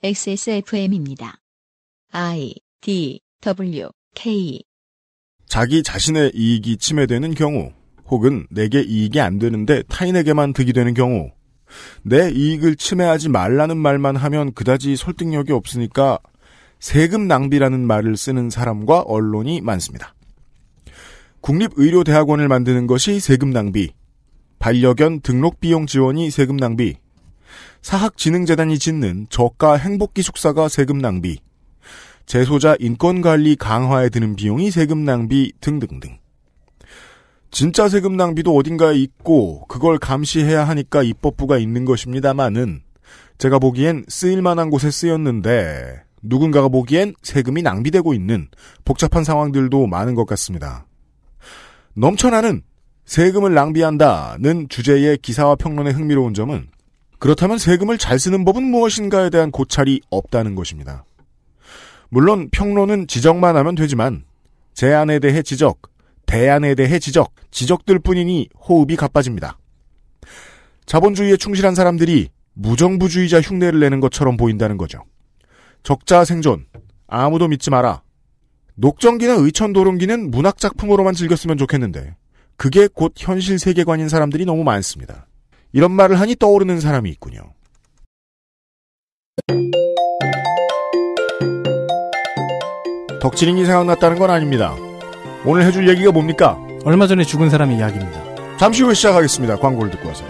XSFM입니다. I D W K 자기 자신의 이익이 침해되는 경우 혹은 내게 이익이 안 되는데 타인에게만 득이 되는 경우 내 이익을 침해하지 말라는 말만 하면 그다지 설득력이 없으니까 세금 낭비라는 말을 쓰는 사람과 언론이 많습니다. 국립의료대학원을 만드는 것이 세금 낭비, 반려견 등록 비용 지원이 세금 낭비, 사학진흥재단이 짓는 저가 행복기숙사가 세금 낭비, 재소자 인권관리 강화에 드는 비용이 세금 낭비 등등등. 진짜 세금 낭비도 어딘가에 있고 그걸 감시해야 하니까 입법부가 있는 것입니다만은 제가 보기엔 쓰일만한 곳에 쓰였는데 누군가가 보기엔 세금이 낭비되고 있는 복잡한 상황들도 많은 것 같습니다. 넘쳐나는 세금을 낭비한다는 주제의 기사와 평론의 흥미로운 점은 그렇다면 세금을 잘 쓰는 법은 무엇인가에 대한 고찰이 없다는 것입니다. 물론 평론은 지적만 하면 되지만 제안에 대해 지적, 대안에 대해 지적, 지적들 뿐이니 호흡이 가빠집니다. 자본주의에 충실한 사람들이 무정부주의자 흉내를 내는 것처럼 보인다는 거죠. 적자 생존, 아무도 믿지 마라. 녹정기나 의천도롱기는 문학작품으로만 즐겼으면 좋겠는데, 그게 곧 현실 세계관인 사람들이 너무 많습니다. 이런 말을 하니 떠오르는 사람이 있군요. 덕질인이 생각났다는 건 아닙니다. 오늘 해줄 얘기가 뭡니까? 얼마 전에 죽은 사람의 이야기입니다. 잠시 후에 시작하겠습니다. 광고를 듣고 와서.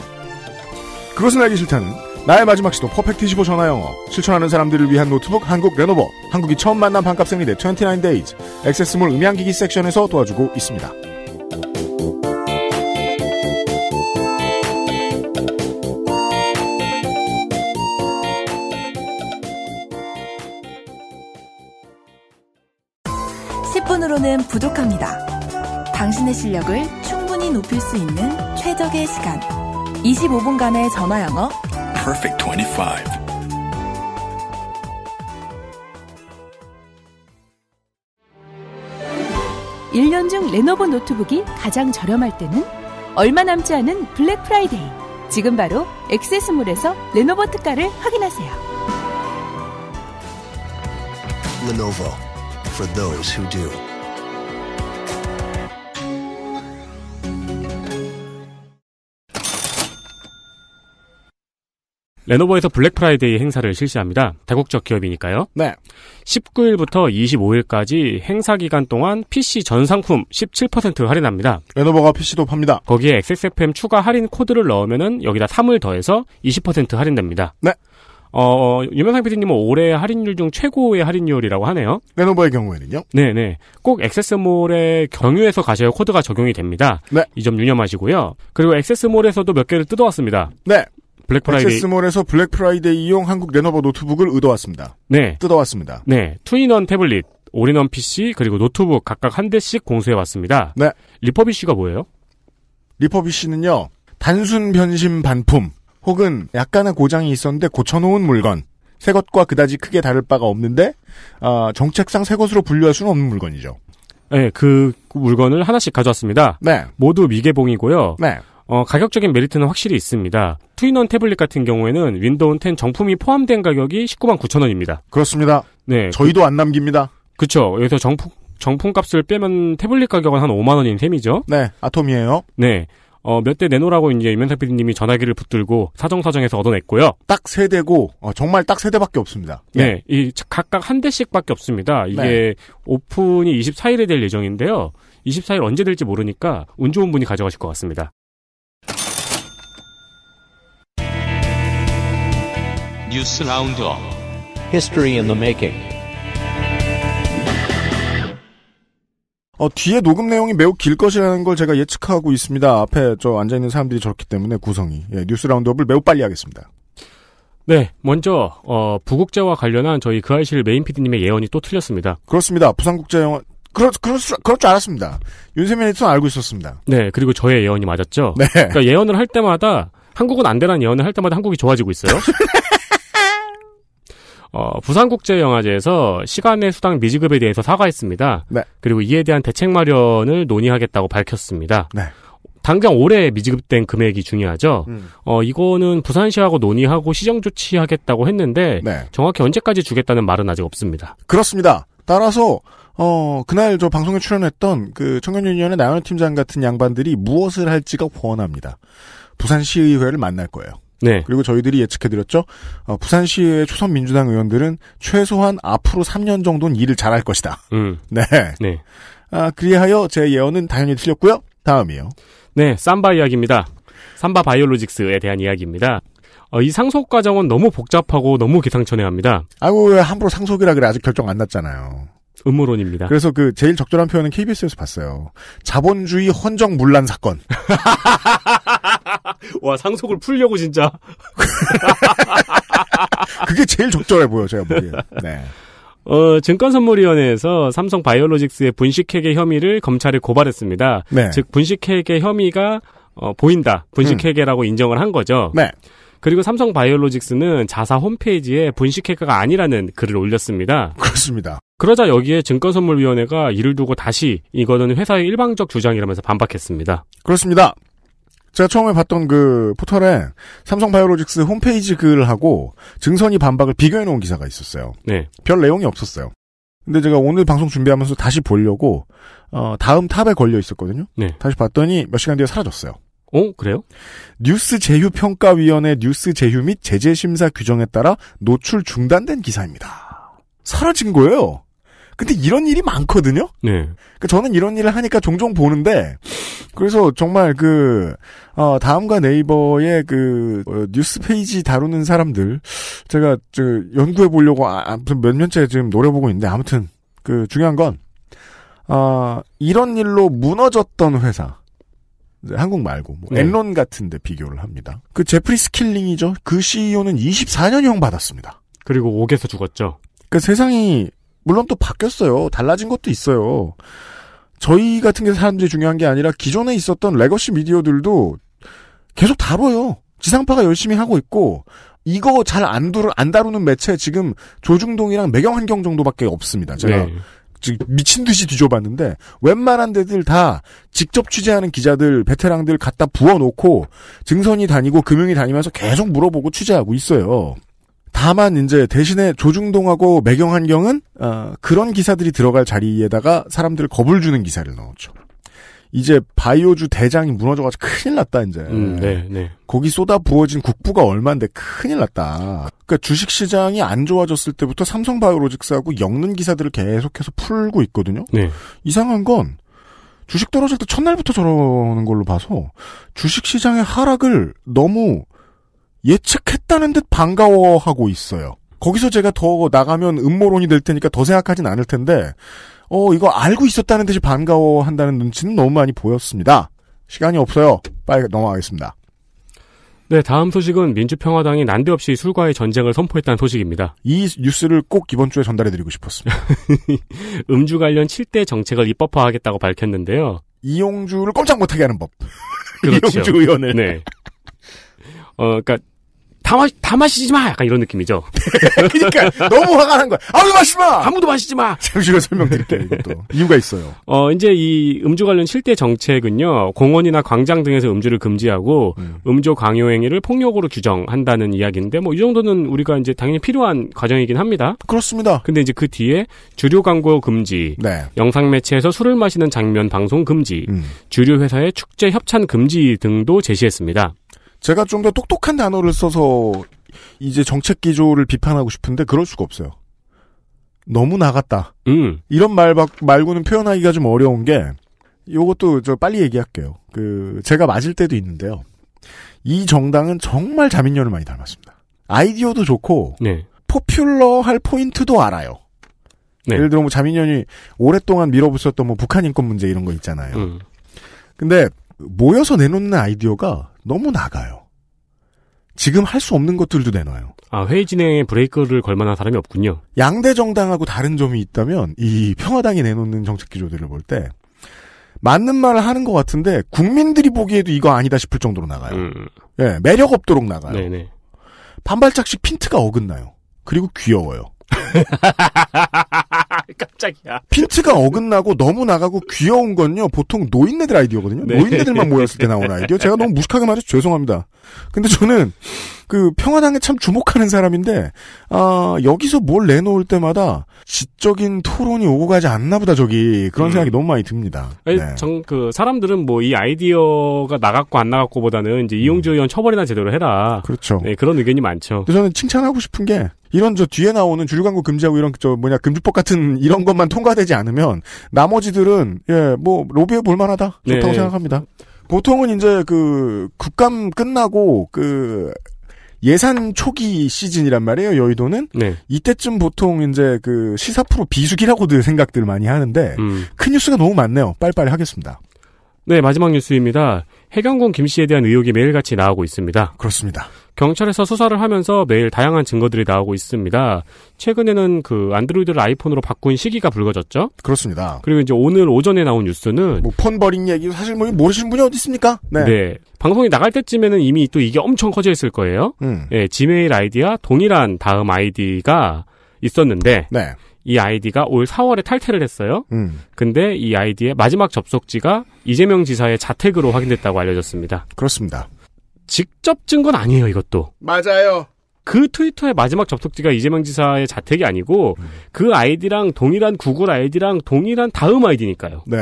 그것은 알기 싫다는 나의 마지막 시도 퍼펙트 15 전화영어 실천하는 사람들을 위한 노트북 한국 레노버 한국이 처음 만난 반값 생리대 2 9 d a y 액세스몰 음향기기 섹션에서 도와주고 있습니다. 부족합니다. 당신의 실력을 충분히 높일 수 있는 최적의 시간. 25분간의 전화 영어. Perfect 25. 일년중 레노버 노트북이 가장 저렴할 때는 얼마 남지 않은 블랙 프라이데이. 지금 바로 액세스몰에서 레노버 특가를 확인하세요. Lenovo for those who do. 레노버에서 블랙 프라이데이 행사를 실시합니다. 대국적 기업이니까요. 네. 19일부터 25일까지 행사 기간 동안 PC 전 상품 17% 할인합니다. 레노버가 PC도 팝니다. 거기에 XSFM 추가 할인 코드를 넣으면은 여기다 3을 더해서 20% 할인됩니다. 네. 어, 유명상 PD님은 올해 할인율 중 최고의 할인율이라고 하네요. 레노버의 경우에는요? 네네. 꼭액세스몰에경유해서 가셔야 코드가 적용이 됩니다. 네. 이 점 유념하시고요. 그리고 액세스몰에서도 몇 개를 뜯어왔습니다. 네. 블랙 프라이데이. 액세스몰에서 블랙 프라이데이 이용 한국 레노버 노트북을 얻어왔습니다. 네. 뜯어왔습니다. 네. 투인원 태블릿, 올인원 PC, 그리고 노트북 각각 한 대씩 공수해왔습니다. 네. 리퍼비쉬가 뭐예요? 리퍼비쉬는요, 단순 변심 반품, 혹은 약간의 고장이 있었는데 고쳐놓은 물건, 새 것과 그다지 크게 다를 바가 없는데, 어, 정책상 새 것으로 분류할 수는 없는 물건이죠. 네, 그 물건을 하나씩 가져왔습니다. 네. 모두 미개봉이고요. 네. 어, 가격적인 메리트는 확실히 있습니다. 트윈원 태블릿 같은 경우에는 윈도우 10 정품이 포함된 가격이 19만 9천 원입니다. 그렇습니다. 네. 그 저희도 안 남깁니다. 그쵸. 여기서 정품, 정품 값을 빼면 태블릿 가격은 한 5만 원인 셈이죠. 네. 아톰이에요. 네. 어, 몇 대 내놓으라고 이제 이면석 PD님이 전화기를 붙들고 사정사정해서 얻어냈고요. 딱 세 대고, 어, 정말 딱 세 대밖에 없습니다. 네. 네. 이 각각 한 대씩밖에 없습니다. 이게 네. 오픈이 24일에 될 예정인데요. 24일 언제 될지 모르니까 운 좋은 분이 가져가실 것 같습니다. 뉴스 라운드업 History in 어, 뒤에 녹음 내용이 매우 길 것이라는 걸 제가 예측하고 있습니다. 앞에 저 앉아있는 사람들이 저렇기 때문에 구성이. 예, 뉴스 라운드업을 매우 빨리 하겠습니다. 네, 먼저, 어, 부국제와 관련한 저희 그 아이실 메인 PD님의 예언이 또 틀렸습니다. 그렇습니다. 부산국제 영화, 그럴, 그럴, 그럴 줄 알았습니다. 윤세민 에디터 알고 있었습니다. 네, 그리고 저의 예언이 맞았죠. 네. 그러니까 예언을 할 때마다 한국은 안 되라는 예언을 할 때마다 한국이 좋아지고 있어요. 어, 부산국제영화제에서 시간의 수당 미지급에 대해서 사과했습니다. 네. 그리고 이에 대한 대책 마련을 논의하겠다고 밝혔습니다. 네. 당장 올해 미지급된 금액이 중요하죠. 음. 어, 이거는 부산시하고 논의하고 시정 조치하겠다고 했는데 네. 정확히 언제까지 주겠다는 말은 아직 없습니다. 그렇습니다. 따라서 어, 그날 저 방송에 출연했던 그 청년유니언의 나연 팀장 같은 양반들이 무엇을 할지가 훤합니다. 부산시의회를 만날 거예요. 네. 그리고 저희들이 예측해드렸죠. 어, 부산시의 초선 민주당 의원들은 최소한 앞으로 3년 정도는 일을 잘할 것이다. 음. 네. 네. 아, 그리하여 제 예언은 당연히 틀렸고요. 다음이요. 네, 삼바 이야기입니다. 삼바 바이올로직스에 대한 이야기입니다. 어, 이 상속 과정은 너무 복잡하고 너무 기상천외합니다. 아유 함부로 상속이라 그래 아직 결정 안 났잖아요. 음모론입니다. 그래서 그 제일 적절한 표현은 KBS에서 봤어요. 자본주의 헌정 물란 사건. 와 상속을 풀려고 진짜. 그게 제일 적절해 보여 제가 보기엔. 네. 어, 증권선물위원회에서 삼성 바이오로직스의 분식회계 혐의를 검찰에 고발했습니다. 네. 즉 분식회계 혐의가 어, 보인다. 분식회계라고 음. 인정을 한 거죠. 네. 그리고 삼성 바이오로직스는 자사 홈페이지에 분식회가가 아니라는 글을 올렸습니다. 그렇습니다. 그러자 여기에 증권선물위원회가 이를 두고 다시 이거는 회사의 일방적 주장이라면서 반박했습니다. 그렇습니다. 제가 처음에 봤던 그 포털에 삼성 바이오로직스 홈페이지 글하고 증선이 반박을 비교해 놓은 기사가 있었어요. 네. 별 내용이 없었어요. 근데 제가 오늘 방송 준비하면서 다시 보려고 어, 다음 탑에 걸려 있었거든요. 네. 다시 봤더니 몇 시간 뒤에 사라졌어요. 어, 그래요? 뉴스 제휴 평가위원회 뉴스 제휴 및 제재 심사 규정에 따라 노출 중단된 기사입니다. 사라진 거예요. 근데 이런 일이 많거든요. 네. 그러니까 저는 이런 일을 하니까 종종 보는데 그래서 정말 그 어, 다음과 네이버의 그 어, 뉴스 페이지 다루는 사람들 제가 저 연구해 보려고 아, 아 무튼몇 년째 지금 노려보고 있는데 아무튼 그 중요한 건 어, 이런 일로 무너졌던 회사 한국 말고 뭐 네. 론 같은데 비교를 합니다. 그 제프리 스킬링이죠. 그 CEO는 24년형 받았습니다. 그리고 옥에서 죽었죠. 그 세상이 물론 또 바뀌었어요. 달라진 것도 있어요. 저희 같은 게 사람들이 중요한 게 아니라 기존에 있었던 레거시 미디어들도 계속 다뤄요. 지상파가 열심히 하고 있고 이거 잘안 안 다루는 매체 지금 조중동이랑 매경환경 정도밖에 없습니다. 제가 네. 미친 듯이 뒤져봤는데 웬만한 데들 다 직접 취재하는 기자들 베테랑들 갖다 부어놓고 증선이 다니고 금융이 다니면서 계속 물어보고 취재하고 있어요. 다만 이제 대신에 조중동하고 매경환경은 어, 그런 기사들이 들어갈 자리에다가 사람들을 겁을 주는 기사를 넣었죠. 이제 바이오주 대장이 무너져가지고 큰일 났다 이제. 음, 네, 네. 거기 쏟아 부어진 국부가 얼마인데 큰일 났다. 그러니까 주식 시장이 안 좋아졌을 때부터 삼성바이오로직스하고 엮는 기사들을 계속해서 풀고 있거든요. 네. 이상한 건 주식 떨어질 때 첫날부터 저러는 걸로 봐서 주식 시장의 하락을 너무 예측했다는 듯 반가워하고 있어요. 거기서 제가 더 나가면 음모론이 될 테니까 더 생각하진 않을 텐데 어, 이거 알고 있었다는 듯이 반가워한다는 눈치는 너무 많이 보였습니다. 시간이 없어요. 빨리 넘어가겠습니다. 네, 다음 소식은 민주평화당이 난데없이 술과의 전쟁을 선포했다는 소식입니다. 이 뉴스를 꼭 이번 주에 전달해드리고 싶었습니다. 음주 관련 7대 정책을 입법화하겠다고 밝혔는데요. 이용주를 꼼짝 못하게 하는 법. 그렇죠. 이용주 의원을. 네. 어, 그러니까 다, 마, 다 마시지 마! 약간 이런 느낌이죠. 그러니까 너무 화가 난 거야. 아무도 마시지 마! 아무도 마시지 마! 잠시 후에 설명드릴게요, 이것도. 이유가 있어요. 어, 이제 이 음주 관련 실대 정책은요, 공원이나 광장 등에서 음주를 금지하고, 네. 음. 주 강요 행위를 폭력으로 규정한다는 이야기인데, 뭐, 이 정도는 우리가 이제 당연히 필요한 과정이긴 합니다. 그렇습니다. 근데 이제 그 뒤에 주류 광고 금지, 네. 영상 매체에서 술을 마시는 장면 방송 금지, 음. 주류 회사의 축제 협찬 금지 등도 제시했습니다. 제가 좀 더 똑똑한 단어를 써서 이제 정책 기조를 비판하고 싶은데 그럴 수가 없어요. 너무 나갔다. 음. 이런 말 말고는 표현하기가 좀 어려운 게 요것도 저 빨리 얘기할게요. 그 제가 맞을 때도 있는데요. 이 정당은 정말 자민련을 많이 닮았습니다. 아이디어도 좋고 네. 포퓰러 할 포인트도 알아요. 네. 예를 들어 뭐 자민련이 오랫동안 밀어붙였던 뭐 북한 인권 문제 이런 거 있잖아요. 음. 근데 모여서 내놓는 아이디어가 너무 나가요. 지금 할 수 없는 것들도 내놔요. 아, 회의 진행에 브레이크를 걸 만한 사람이 없군요. 양대 정당하고 다른 점이 있다면 이 평화당이 내놓는 정책 기조들을 볼 때 맞는 말을 하는 것 같은데 국민들이 보기에도 이거 아니다 싶을 정도로 나가요. 음. 예, 매력 없도록 나가요. 네네. 반발짝씩 핀트가 어긋나요. 그리고 귀여워요. 깜짝이야. 핀트가 어긋나고 너무 나가고 귀여운 건요. 보통 노인네들 아이디어거든요. 네. 노인네들만 모였을 때 나오는 아이디어. 제가 너무 무식하게 말해서 죄송합니다. 근데 저는 그 평화당에 참 주목하는 사람인데 아 여기서 뭘 내놓을 때마다 지적인 토론이 오고 가지 않나 보다 저기 그런 음. 생각이 너무 많이 듭니다. 아니, 네. 전그 사람들은 뭐 이 아이디어가 나갔고 안 나갔고보다는 이제 음. 이용주 의원 처벌이나 제대로 해라. 그렇죠. 네, 그런 의견이 많죠. 저는 칭찬하고 싶은 게 이런 저 뒤에 나오는 주류 광고 금지하고 이런 저 뭐냐 금주법 같은 이런 것만 통과되지 않으면 나머지들은 예 뭐 로비에 볼만하다 좋다고 네. 생각합니다. 보통은 이제 그 국감 끝나고 그 예산 초기 시즌이란 말이에요 여의도는 네. 이때쯤 보통 이제 그 시사 프로 비수기라고들 생각들 많이 하는데 음. 큰 뉴스가 너무 많네요 빨리빨리 하겠습니다. 네 마지막 뉴스입니다. 해경공 김씨에 대한 의혹이 매일같이 나오고 있습니다. 그렇습니다. 경찰에서 수사를 하면서 매일 다양한 증거들이 나오고 있습니다. 최근에는 그 안드로이드를 아이폰으로 바꾼 시기가 불거졌죠. 그렇습니다. 그리고 이제 오늘 오전에 나온 뉴스는 뭐 펀버링 얘기 사실 뭐 모르시는 분이 어디 있습니까? 네. 네. 방송이 나갈 때쯤에는 이미 또 이게 엄청 커져 있을 거예요. 음. 예, 지메일 아이디와 동일한 다음 아이디가 있었는데 네. 이 아이디가 올 4월에 탈퇴를 했어요. 음. 근데 이 아이디의 마지막 접속지가 이재명 지사의 자택으로 확인됐다고 알려졌습니다. 그렇습니다. 직접 증거는 아니에요, 이것도. 맞아요. 그 트위터의 마지막 접속지가 이재명 지사의 자택이 아니고 음. 그 아이디랑 동일한 구글 아이디랑 동일한 다음 아이디니까요. 네.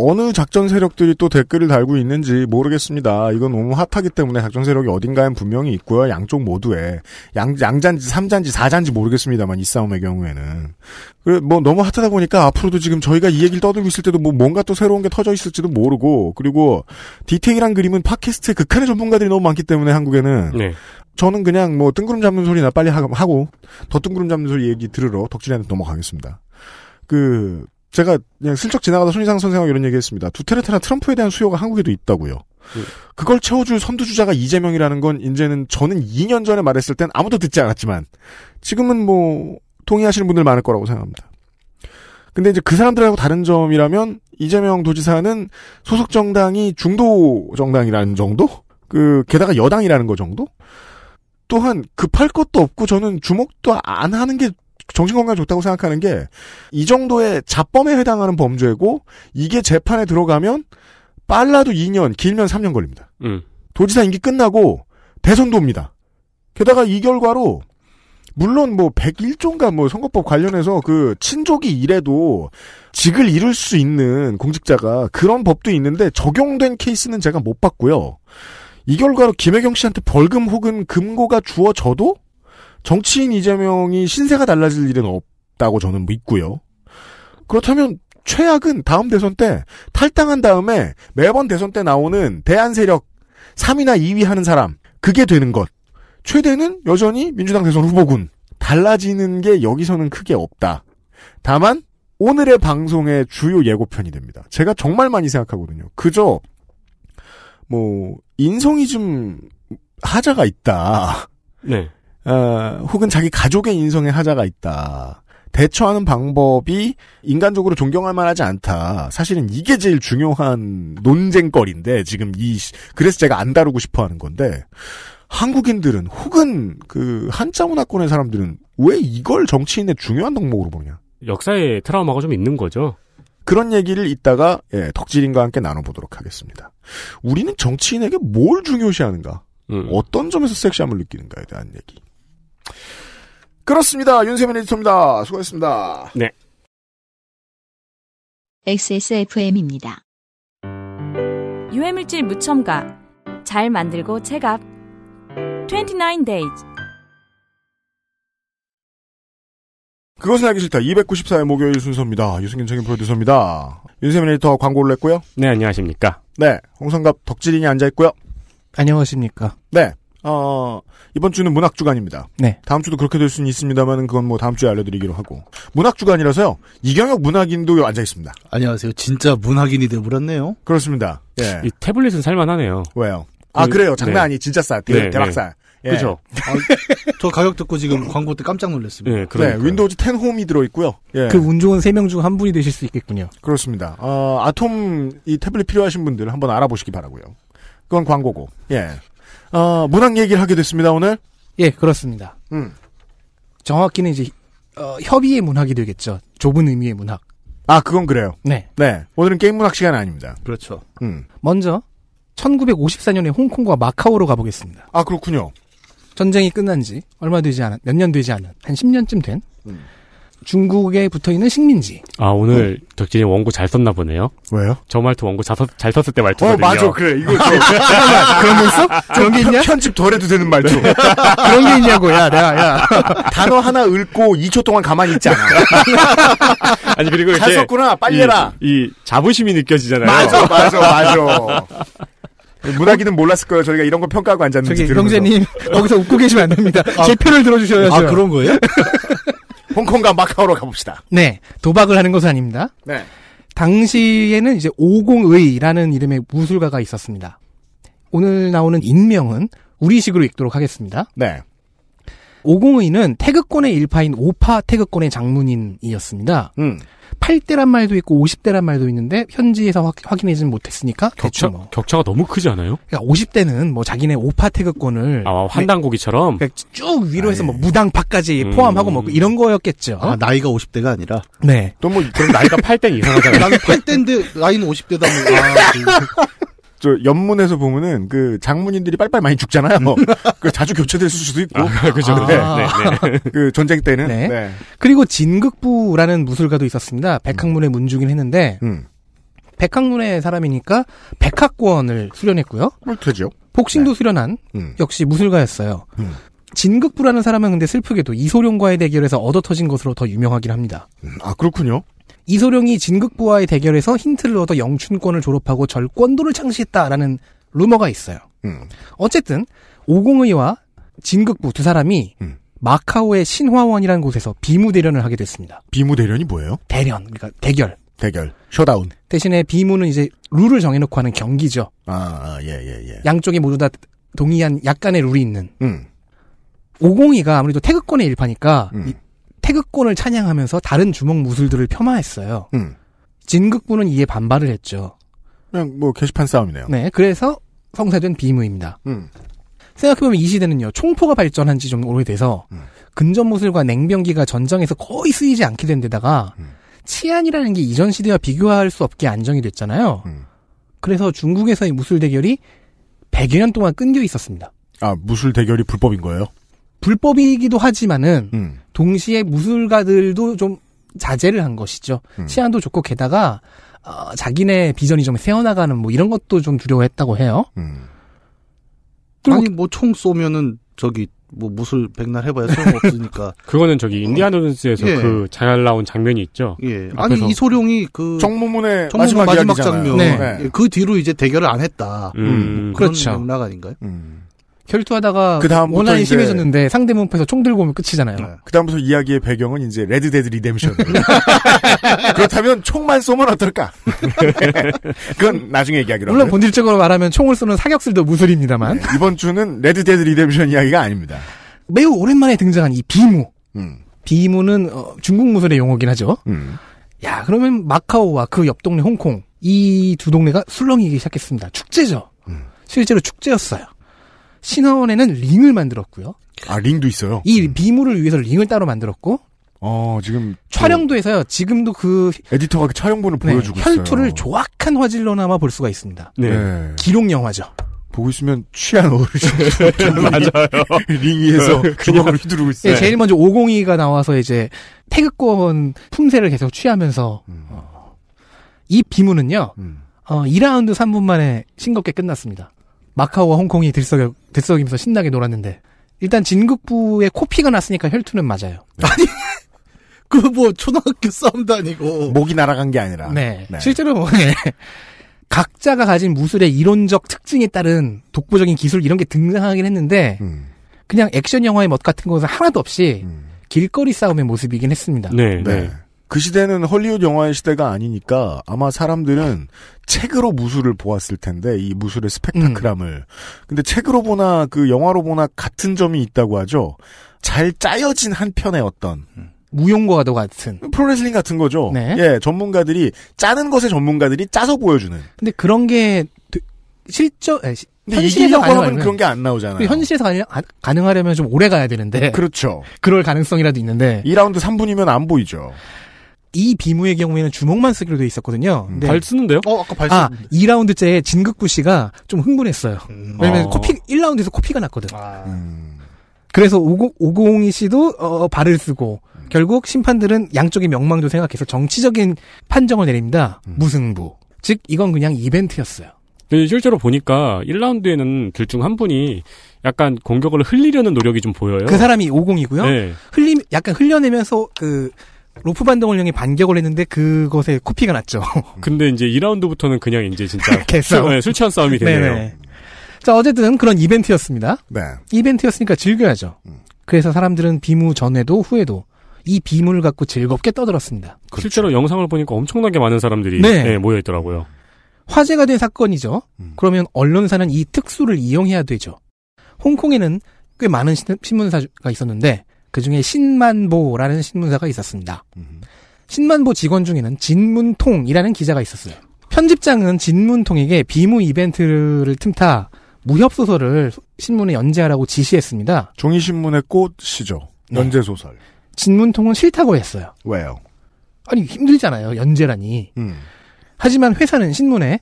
어느 작전 세력들이 또 댓글을 달고 있는지 모르겠습니다. 이건 너무 핫하기 때문에 작전 세력이 어딘가엔 분명히 있고요. 양쪽 모두에. 양, 양잔지, 삼잔지, 사잔지 모르겠습니다만, 이 싸움의 경우에는. 그뭐 너무 핫하다 보니까 앞으로도 지금 저희가 이 얘기를 떠들고 있을 때도 뭐 뭔가 또 새로운 게 터져 있을지도 모르고, 그리고 디테일한 그림은 팟캐스트의 극한의 그 전문가들이 너무 많기 때문에 한국에는. 네. 저는 그냥 뭐 뜬구름 잡는 소리나 빨리 하고, 더 뜬구름 잡는 소리 얘기 들으러 덕질하는 넘어가겠습니다. 그, 제가 그냥 슬쩍 지나가다 손희상 선생하고 이런 얘기했습니다. 두테르테나 트럼프에 대한 수요가 한국에도 있다고요. 네. 그걸 채워줄 선두주자가 이재명이라는 건 이제는 저는 2년 전에 말했을 땐 아무도 듣지 않았지만 지금은 뭐 동의하시는 분들 많을 거라고 생각합니다. 근데 이제 그 사람들하고 다른 점이라면 이재명 도지사는 소속 정당이 중도 정당이라는 정도? 그 게다가 여당이라는 거 정도? 또한 급할 것도 없고 저는 주목도 안 하는 게 정신건강에 좋다고 생각하는 게 이 정도의 자범에 해당하는 범죄고 이게 재판에 들어가면 빨라도 2년, 길면 3년 걸립니다. 음. 도지사 임기 끝나고 대선도 옵니다. 게다가 이 결과로 물론 뭐1 0 1종인뭐 선거법 관련해서 그 친족이 이래도 직을 이룰 수 있는 공직자가 그런 법도 있는데 적용된 케이스는 제가 못 봤고요. 이 결과로 김혜경 씨한테 벌금 혹은 금고가 주어져도 정치인 이재명이 신세가 달라질 일은 없다고 저는 믿고요. 그렇다면 최악은 다음 대선 때 탈당한 다음에 매번 대선 때 나오는 대한 세력 3위나 2위 하는 사람 그게 되는 것. 최대는 여전히 민주당 대선 후보군. 달라지는 게 여기서는 크게 없다. 다만 오늘의 방송의 주요 예고편이 됩니다. 제가 정말 많이 생각하거든요. 그저 뭐 인성이 좀 하자가 있다. 네. 어, 혹은 자기 가족의 인성에 하자가 있다. 대처하는 방법이 인간적으로 존경할 만하지 않다. 사실은 이게 제일 중요한 논쟁거리인데 지금 이 그래서 제가 안 다루고 싶어 하는 건데 한국인들은 혹은 그 한자 문화권의 사람들은 왜 이걸 정치인의 중요한 덕목으로 보냐? 역사에 트라우마가 좀 있는 거죠. 그런 얘기를 이따가 예, 덕질인과 함께 나눠보도록 하겠습니다. 우리는 정치인에게 뭘 중요시하는가? 음. 어떤 점에서 섹시함을 느끼는가에 대한 얘기. 그렇습니다. 윤세민 에디터입니다. 수고하셨습니다 네. XSFM입니다. 유해물질 무첨가 잘 만들고 체갑 29 days 그것은 알기 싫다. 294회 목요일 순서입니다. 유승균 책임 프로듀서입니다. 윤세민 에디터 광고를 냈고요. 네, 안녕하십니까. 네, 홍성갑 덕질인이 앉아있고요. 안녕하십니까. 네, 어, 이번 주는 문학 주간입니다. 네. 다음 주도 그렇게 될 수는 있습니다만 그건 뭐 다음 주에 알려드리기로 하고 문학 주간이라서요. 이경혁 문학인도 앉아 있습니다. 안녕하세요. 진짜 문학인이 되버렸네요. 그렇습니다. 예. 예. 이 태블릿은 살만하네요. 왜요? 그 아 그, 래요 네. 장난 아니 진짜 싸. 대, 네, 네. 박싸 예. 그죠. 아, 저 가격 듣고 지금 광고 때 깜짝 놀랐습니다. 네, 네 윈도우즈 10 홈이 들어있고요. 예. 그 운 좋은 세 명 중 한 분이 되실 수 있겠군요. 그렇습니다. 어, 아톰 이 태블릿 필요하신 분들 한번 알아보시기 바라고요. 그건 광고고. 예. 어, 문학 얘기를 하게 됐습니다 오늘. 예, 그렇습니다. 음. 정확히는 이제 어, 협의의 문학이 되겠죠. 좁은 의미의 문학. 아, 그건 그래요. 네. 네. 오늘은 게임 문학 시간 아닙니다. 그렇죠. 음. 먼저 1954년에 홍콩과 마카오로 가보겠습니다. 아, 그렇군요. 전쟁이 끝난 지 얼마 되지 않은 몇 년 되지 않은 한 10년쯤 된 음. 중국에 붙어 있는 식민지. 아 오늘 어. 덕진이 원고 잘 썼나 보네요. 왜요? 저 말투 원고 잘, 썼, 잘 썼을 때 말투거든요. 어 맞아 그래 이거 잠깐만 그런 게 있어? 그런 게 있냐? 편집 덜해도 되는 말투. 그런 게 있냐고 야 내가 야, 단어 하나 읽고 2초 동안 가만히 있지 아 아니 그리고 잘 썼구나 빨리 해라. 이 자부심이 느껴지잖아요. 맞아 맞아 맞아. 문학인은 몰랐을 거예요. 저희가 이런 거 평가하고 앉았는지. 저기, 형제님, 거기서 웃고 계시면 안 됩니다. 아, 제 편을 들어주셔야죠. 아, 그런 거예요? 홍콩과 마카오로 가봅시다. 네. 도박을 하는 것은 아닙니다. 네. 당시에는 이제 오공의라는 이름의 무술가가 있었습니다. 오늘 나오는 인명은 우리식으로 읽도록 하겠습니다. 네. 오공의는 태극권의 일파인 오파 태극권의 장문인이었습니다. 음. 18대란 말도 있고 50대란 말도 있는데 현지에서 확, 인해지는 못했으니까 격차, 뭐. 격차가 너무 크지 않아요? 그러니까 50대는 뭐 자기네 오파 태극권을 아, 환단고기처럼 네. 그러니까 쭉 위로 해서 아, 뭐 예. 뭐 무당파까지 음. 포함하고 뭐 이런 거였겠죠. 아, 나이가 50대가 아니라 네. 또뭐 나이가 8대 이상하잖아요. 나는 8대인데 나이는 50대다. 뭐. 아, 네. 저 연문에서 보면은 그 장문인들이 빨빨 많이 죽잖아요. 음. 그 자주 교체될 수도 있고. 아, 그죠. 아. 네, 네, 네. 그 전쟁 때는. 네. 네. 그리고 진극부라는 무술가도 있었습니다. 백학문의 음. 문주긴 했는데 음. 백학문의 사람이니까 백학권을 수련했고요. 그렇죠. 복싱도 네. 수련한 음. 역시 무술가였어요. 음. 진극부라는 사람은 근데 슬프게도 이소룡과의 대결에서 얻어 터진 것으로 더 유명하긴 합니다. 음, 아 그렇군요. 이소룡이 진극부와의 대결에서 힌트를 얻어 영춘권을 졸업하고 절권도를 창시했다라는 루머가 있어요. 음. 어쨌든 오공의와 진극부 두 사람이 음. 마카오의 신화원이라는 곳에서 비무대련을 하게 됐습니다. 비무대련이 뭐예요? 대련, 그러니까 대결. 대결, 쇼다운. 대신에 비무는 이제 룰을 정해놓고 하는 경기죠. 아, 아 예, 예, 예. 양쪽이 모두 다 동의한 약간의 룰이 있는. 음. 오공이가 아무래도 태극권의 일파니까 음. 태극권을 찬양하면서 다른 주먹 무술들을 폄하했어요. 음. 진극부은 이에 반발을 했죠. 그냥 뭐 게시판 싸움이네요. 네, 그래서 성사된 비무입니다. 음. 생각해보면 이 시대는요, 총포가 발전한 지 좀 오래돼서, 음. 근접무술과 냉병기가 전장에서 거의 쓰이지 않게 된 데다가, 음. 치안이라는 게 이전 시대와 비교할 수 없게 안정이 됐잖아요. 음. 그래서 중국에서의 무술 대결이 100여 년 동안 끊겨 있었습니다. 아, 무술 대결이 불법인 거예요? 불법이기도 하지만은, 음. 동시에 무술가들도 좀 자제를 한 것이죠. 음. 치안도 좋고 게다가 어, 자기네 비전이 좀 세어나가는 뭐 이런 것도 좀 두려워했다고 해요. 음. 아니 어, 뭐총 쏘면은 저기 뭐 무술 백날 해봐야 소용없으니까. 그거는 저기 인디아노 존스에서 어. 예. 그잘 나온 장면이 있죠. 예. 아니 이소룡이 그 정모문의 마지막, 마지막 장면. 네. 네. 그 뒤로 이제 대결을 안 했다. 음. 뭐 그런 그렇죠. 맥락 아닌가요? 음. 결투하다가 원한이 심해졌는데 상대 문패에서 총 들고 오면 끝이잖아요. 네. 그다음부터 이야기의 배경은 이제 레드 데드 리뎀션. 그렇다면 총만 쏘면 어떨까? 그건 나중에 이야기로. 물론 본질적으로 말하면 총을 쏘는 사격술도 무술입니다만. 네. 이번 주는 레드 데드 리뎀션 이야기가 아닙니다. 매우 오랜만에 등장한 이 비무. 음. 비무는 어, 중국 무술의 용어긴 하죠. 음. 야 그러면 마카오와 그 옆 동네 홍콩 이 두 동네가 술렁이기 시작했습니다. 축제죠. 음. 실제로 축제였어요. 신화원에는 링을 만들었고요. 아 링도 있어요. 이 미물을 위해서 링을 따로 만들었고. 어 지금 촬영도해서요 지금도 그 에디터가 그 촬영본을 네, 보여주고 혈투를 있어요. 혈투를 조악한 화질로나마 볼 수가 있습니다. 네. 네. 기록 영화죠. 보고 있으면 취한 어르신 맞아요. 링 위에서 네. 그녀을 휘두르고 있어요. 네, 제일 먼저 502가 나와서 이제 태극권 품새를 계속 취하면서 음. 어, 이 비문은요. 음. 어, 2라운드 3분 만에 싱겁게 끝났습니다. 마카오와 홍콩이 들썩, 들썩이면서 신나게 놀았는데 일단 진국부에 코피가 났으니까 혈투는 맞아요. 네. 아니 그 뭐 초등학교 싸움도 아니고 목이 날아간 게 아니라. 네, 네. 실제로 뭐, 네. 각자가 가진 무술의 이론적 특징에 따른 독보적인 기술 이런 게 등장하긴 했는데 음. 그냥 액션 영화의 멋 같은 것은 하나도 없이 음. 길거리 싸움의 모습이긴 했습니다. 네. 네. 네. 그 시대는 헐리우드 영화의 시대가 아니니까 아마 사람들은 책으로 무술을 보았을 텐데 이 무술의 스펙타클함을 음. 근데 책으로 보나 그 영화로 보나 같은 점이 있다고 하죠. 잘 짜여진 한 편의 어떤 음. 무용과도 같은 프로레슬링 같은 거죠. 네. 예, 전문가들이 짜는 것에 전문가들이 짜서 보여주는. 근데 그런 게 실적 현실에서 가능하면 그런 게 안 나오잖아요. 그 현실에서 아, 가능, 하려면좀 오래 가야 되는데. 그렇죠. 그럴 가능성이라도 있는데. 2라운드 3분이면 안 보이죠. 이 비무의 경우에는 주먹만 쓰기로 돼 있었거든요. 음. 발 쓰는데요? 어, 아까 발 아, 쓰는데. 2라운드째 진극구 씨가 좀 흥분했어요. 음. 왜냐면 어. 코피, 1라운드에서 코피가 났거든. 아. 음. 그래서 5 0 2 씨도, 어, 발을 쓰고, 음. 결국 심판들은 양쪽의 명망도 생각해서 정치적인 판정을 내립니다. 음. 무승부. 즉, 이건 그냥 이벤트였어요. 근데 그 실제로 보니까 1라운드에는 둘 중 한 분이 약간 공격을 흘리려는 노력이 좀 보여요. 그 사람이 50이고요. 네. 흘림, 약간 흘려내면서 그, 로프 반동을령이 반격을 했는데 그것에 코피가 났죠. 근데 이제 2라운드부터는 그냥 이제 진짜 개 네, 술 취한 싸움이 되네요. 네네. 자 어쨌든 그런 이벤트였습니다. 네. 이벤트였으니까 즐겨야죠. 음. 그래서 사람들은 비무 전에도 후에도 이비무를 갖고 즐겁게 떠들었습니다. 그렇죠. 실제로 영상을 보니까 엄청나게 많은 사람들이 네. 네, 모여 있더라고요. 화제가 된 사건이죠. 음. 그러면 언론사는 이 특수를 이용해야 되죠. 홍콩에는 꽤 많은 신문사가 있었는데 그 중에 신만보라는 신문사가 있었습니다. 음. 신만보 직원 중에는 진문통이라는 기자가 있었어요. 편집장은 진문통에게 비무 이벤트를 틈타 무협 소설을 신문에 연재하라고 지시했습니다. 종이 신문의 꽃이죠. 네. 연재 소설. 네. 진문통은 싫다고 했어요. 왜요? 아니 힘들잖아요. 연재라니. 음. 하지만 회사는 신문에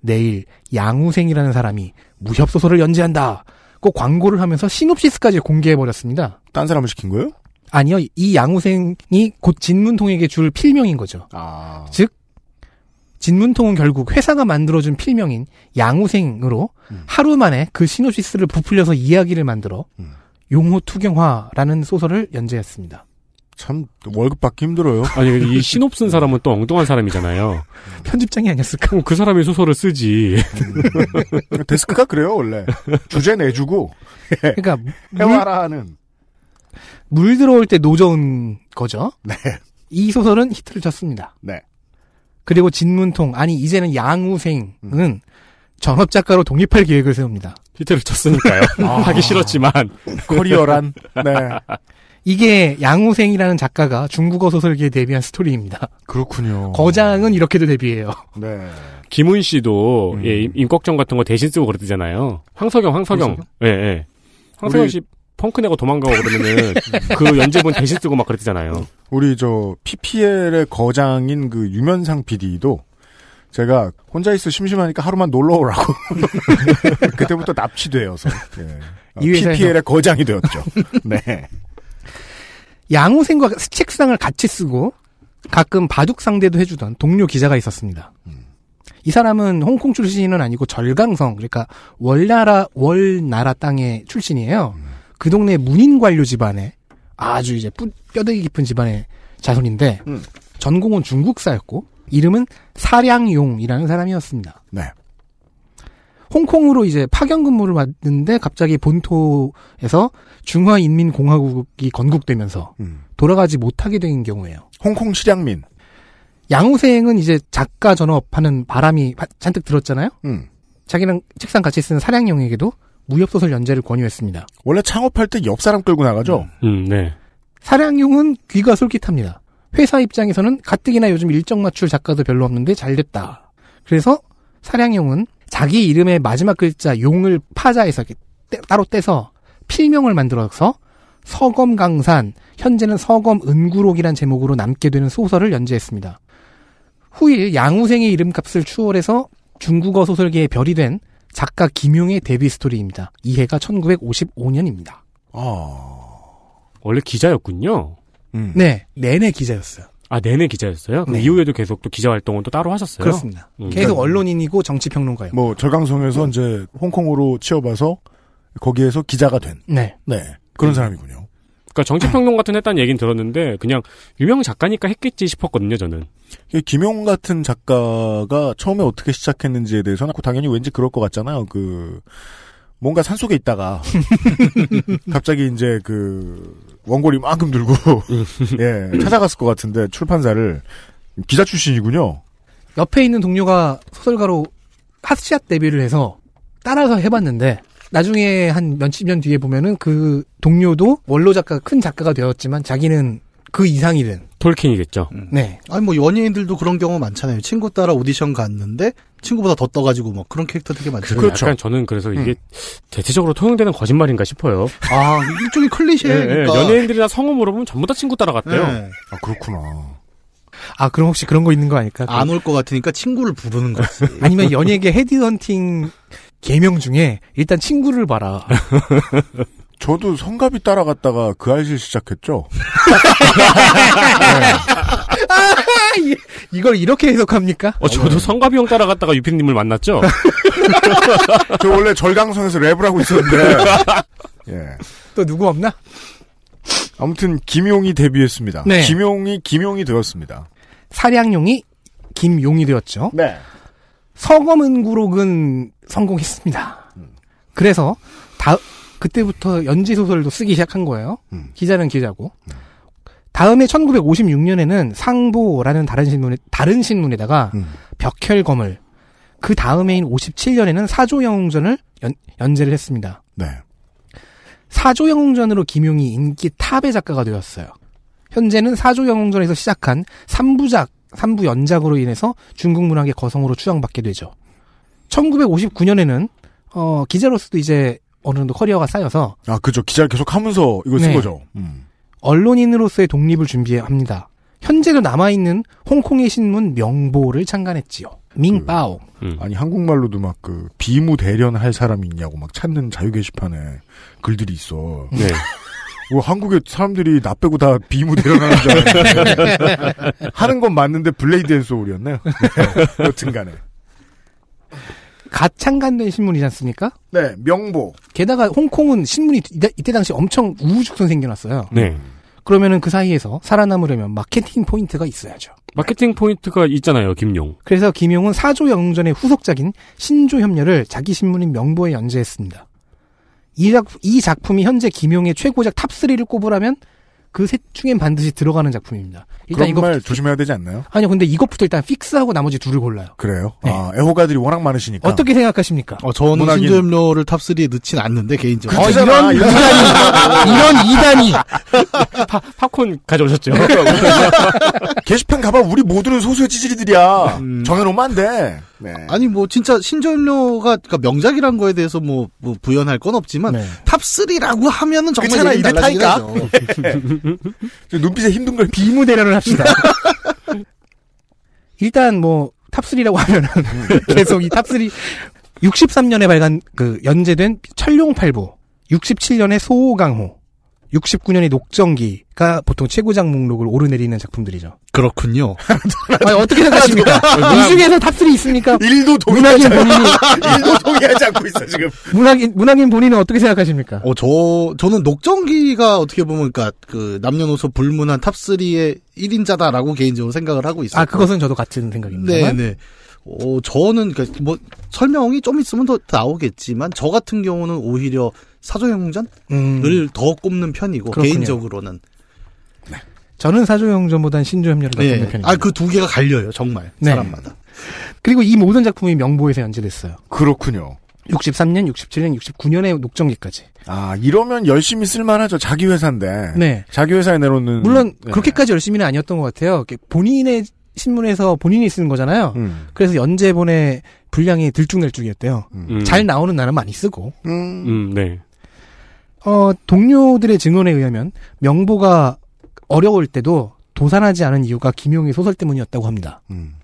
내일 양우생이라는 사람이 무협소설을 연재한다. 그 광고를 하면서 시놉시스까지 공개해버렸습니다. 딴 사람을 시킨 거예요? 아니요. 이 양우생이 곧 진문통에게 줄 필명인 거죠. 아. 즉 진문통은 결국 회사가 만들어준 필명인 양우생으로 음. 하루 만에 그 시놉시스를 부풀려서 이야기를 만들어 음. 용호투경화라는 소설을 연재했습니다. 참 월급 받기 힘들어요. 아니 이 신업 쓴 사람은 또 엉뚱한 사람이잖아요. 편집장이 아니었을까? 어, 그 사람이 소설을 쓰지. 음. 데스크가 그래요 원래 주제 내주고. 그러니까 해와라 하는 물 들어올 때 노저은 거죠. 네. 이 소설은 히트를 쳤습니다. 네. 그리고 진문통 아니 이제는 양우생은 음. 전업 작가로 독립할 계획을 세웁니다. 히트를 쳤으니까요. 아, 하기 싫었지만 커리어란 아, 네. 이게 양우생이라는 작가가 중국어 소설계에 데뷔한 스토리입니다. 그렇군요. 거장은 이렇게도 데뷔해요. 네. 김훈 씨도 음. 예, 임꺽정 같은 거 대신 쓰고 그랬잖아요. 황석영, 황석영. 황석영? 예, 예. 황석영 우리... 씨 펑크 내고 도망가고 그러면은 그 연재본 대신 쓰고 막 그랬잖아요. 우리 저 PPL의 거장인 그 유면상 PD도 제가 혼자 있어 심심하니까 하루만 놀러 오라고. 그때부터 납치되어서 예. PPL의 거장이 되었죠. 네. 양우생과 책상을 같이 쓰고 가끔 바둑 상대도 해주던 동료 기자가 있었습니다. 이 사람은 홍콩 출신은 아니고 절강성 그러니까 월나라 월나라 땅의 출신이에요. 그 동네 문인 관료 집안에 아주 이제 뼈대기 깊은 집안의 자손인데 음. 전공은 중국사였고 이름은 사량용이라는 사람이었습니다. 네. 홍콩으로 이제 파견 근무를 왔는데 갑자기 본토에서 중화인민공화국이 건국되면서 음. 돌아가지 못하게 된 경우예요. 홍콩 실향민. 양우생은 이제 작가 전업하는 바람이 잔뜩 들었잖아요. 음. 자기는 책상 같이 쓰는 사량용에게도 무협소설 연재를 권유했습니다. 원래 창업할 때옆 사람 끌고 나가죠. 음, 음, 네. 사량용은 귀가 솔깃합니다. 회사 입장에서는 가뜩이나 요즘 일정 맞출 작가도 별로 없는데 잘 됐다. 그래서 사량용은 자기 이름의 마지막 글자 용을 파자에서 떼, 따로 떼서 필명을 만들어서 서검강산, 현재는 서검은구록이란 제목으로 남게 되는 소설을 연재했습니다. 후일 양우생의 이름값을 추월해서 중국어 소설계의 별이 된 작가 김용의 데뷔 스토리입니다. 이 해가 1955년입니다. 아... 원래 기자였군요. 음. 네, 내내 기자였어요. 아 내내 기자였어요. 그 네. 이후에도 계속 또 기자 활동은 또 따로 하셨어요. 그렇습니다. 음. 계속 그러니까 언론인이고 정치 평론가요. 뭐 절강성에서 음. 이제 홍콩으로 치어봐서 거기에서 기자가 된. 네. 네. 그런 네. 사람이군요. 그러니까 정치 평론 같은 했다는 얘기는 들었는데 그냥 유명 작가니까 했겠지 싶었거든요 저는. 김용 같은 작가가 처음에 어떻게 시작했는지에 대해서는 그 당연히 왠지 그럴 것 같잖아요. 그 뭔가 산속에 있다가 갑자기 이제 그 원고를 이만큼 들고 예 찾아갔을 것 같은데 출판사를 기자 출신이군요. 옆에 있는 동료가 소설가로 핫샷 데뷔를 해서 따라서 해봤는데 나중에 한 몇십 년 뒤에 보면은 그 동료도 원로 작가 큰 작가가 되었지만 자기는 그 이상이 된. 톨킨이겠죠. 음. 네. 아니 뭐 연예인들도 그런 경우 많잖아요. 친구 따라 오디션 갔는데 친구보다 더 떠가지고 뭐 그런 캐릭터 되게 많죠. 그렇죠. 약간 저는 그래서 음. 이게 대체적으로 통용되는 거짓말인가 싶어요. 아 일종의 클리셰니 네, 예, 예. 연예인들이나 성우 물어보면 전부 다 친구 따라갔대요. 네. 예. 아 그렇구나. 아 그럼 혹시 그런 거 있는 거 아닐까? 안 올 것 같으니까 친구를 부르는 거지. 아니면 연예계 헤디헌팅 개명 중에 일단 친구를 봐라. 저도 성갑이 따라갔다가 그아 알실 시작했죠. 네. 이걸 이렇게 해석합니까? 어, 저도 성갑이 형 따라갔다가 유피님을 만났죠. 저 원래 절강선에서 랩을 하고 있었는데. 예. 또 누구 없나? 아무튼 김용이 데뷔했습니다. 네. 김용이 김용이 되었습니다. 사량용이 김용이 되었죠. 네. 서검은구록은 성공했습니다. 그래서 다, 그때부터 연지 소설도 쓰기 시작한 거예요. 음. 기자는 기자고. 음. 다음에 1956년에는 상보라는 다른 신문에 다른 신문에다가 음. 벽혈검을 그 다음해인 57년에는 사조영웅전을 연, 재를 했습니다. 네. 사조영웅전으로 김용이 인기 탑의 작가가 되었어요. 현재는 사조영웅전에서 시작한 3부작, 3부 연작으로 인해서 중국 문학의 거성으로 추앙받게 되죠. 1959년에는 어, 기자로서도 이제 어느 정도 커리어가 쌓여서 아 그죠 기자를 계속 하면서 이걸 네. 쓴 거죠. 음. 언론인으로서의 독립을 준비합니다. 현재도 남아있는 홍콩의 신문 명보를 창간했지요. 밍바오. 그, 음. 아니 한국말로도 막 그 비무 대련할 사람이 있냐고 막 찾는 자유 게시판에 글들이 있어. 네. 뭐 한국에 사람들이 나 빼고 다 비무 대련하는 줄 하는 건 맞는데 블레이드 앤 소울이었나요? 여튼간에. 가창간된 신문이지 않습니까? 네, 명보. 게다가 홍콩은 신문이 이때 당시 엄청 우후죽순 생겨났어요. 네. 그러면은 그 사이에서 살아남으려면 마케팅 포인트가 있어야죠. 마케팅 포인트가 있잖아요, 김용. 그래서 김용은 사조 영전의 후속작인 신조 협녀을 자기 신문인 명보에 연재했습니다. 이, 작, 이 작품이 현재 김용의 최고작 탑3를 꼽으라면 그셋 중엔 반드시 들어가는 작품입니다. 일단 이거 말 조심해야 되지 않나요? 아니요, 근데 이것부터 일단 픽스하고 나머지 둘을 골라요. 그래요? 네. 아, 애호가들이 워낙 많으시니까. 어떻게 생각하십니까? 어, 저는 문학인... 신조음료를 탑3에 넣진 않는데, 개인적으로. 그 어, 이런 2단이! 이런 2단이! 파, 팝콘 가져오셨죠? 그러니까 게시판 가봐, 우리 모두는 소수의 찌질이들이야. 음... 정해놓으면 안 돼. 네. 아니 뭐 진짜 신전료가 그러니까 명작이란 거에 대해서 뭐, 뭐 부연할 건 없지만 네. 탑 3라고 하면은 정말 그렇잖아 이래 다니까 눈빛에 힘든 걸 비무대련을 합시다. 일단 뭐탑 3라고 하면은 계속 이탑 3. 63년에 발간 그 연재된 천룡팔보, 67년에 소강호, 69년의 녹정기가 보통 최고작 목록을 오르내리는 작품들이죠. 그렇군요. 아니, 어떻게 생각하십니까? 이 중에서 탑3 있습니까? 일도 동의하지, 본인이... 일도 동의하지 않고 있어, 지금. 문학인, 문학인 본인은 어떻게 생각하십니까? 어, 저, 저는 녹정기가 어떻게 보면, 그니까, 그, 남녀노소 불문한 탑3의 1인자다라고 개인적으로 생각을 하고 있어요. 아, 그것은 저도 같은 생각입니다. 네네. 어, 저는, 뭐, 설명이 좀 있으면 더 나오겠지만, 저 같은 경우는 오히려 사조영전을 음. 더 꼽는 편이고 그렇군요. 개인적으로는 네. 저는 사조영전보단 신조협렬을 더 꼽는 예. 편입니요 아그 두 개가 갈려요 정말 네. 사람마다. 그리고 이 모든 작품이 명보에서 연재됐어요. 그렇군요. 63년, 67년, 69년에 녹정기까지. 아, 이러면 열심히 쓸만하죠. 자기 회사인데. 네. 자기 회사에 내놓는. 물론, 네. 그렇게까지 열심히는 아니었던 것 같아요. 본인의 신문에서 본인이 쓰는 거잖아요. 음. 그래서 연재본의 분량이 들쭉날쭉이었대요. 음. 잘 나오는 날은 많이 쓰고. 음. 음 네. 어, 동료들의 증언에 의하면 명보가 어려울 때도 도산하지 않은 이유가 김용의 소설 때문이었다고 합니다. 음.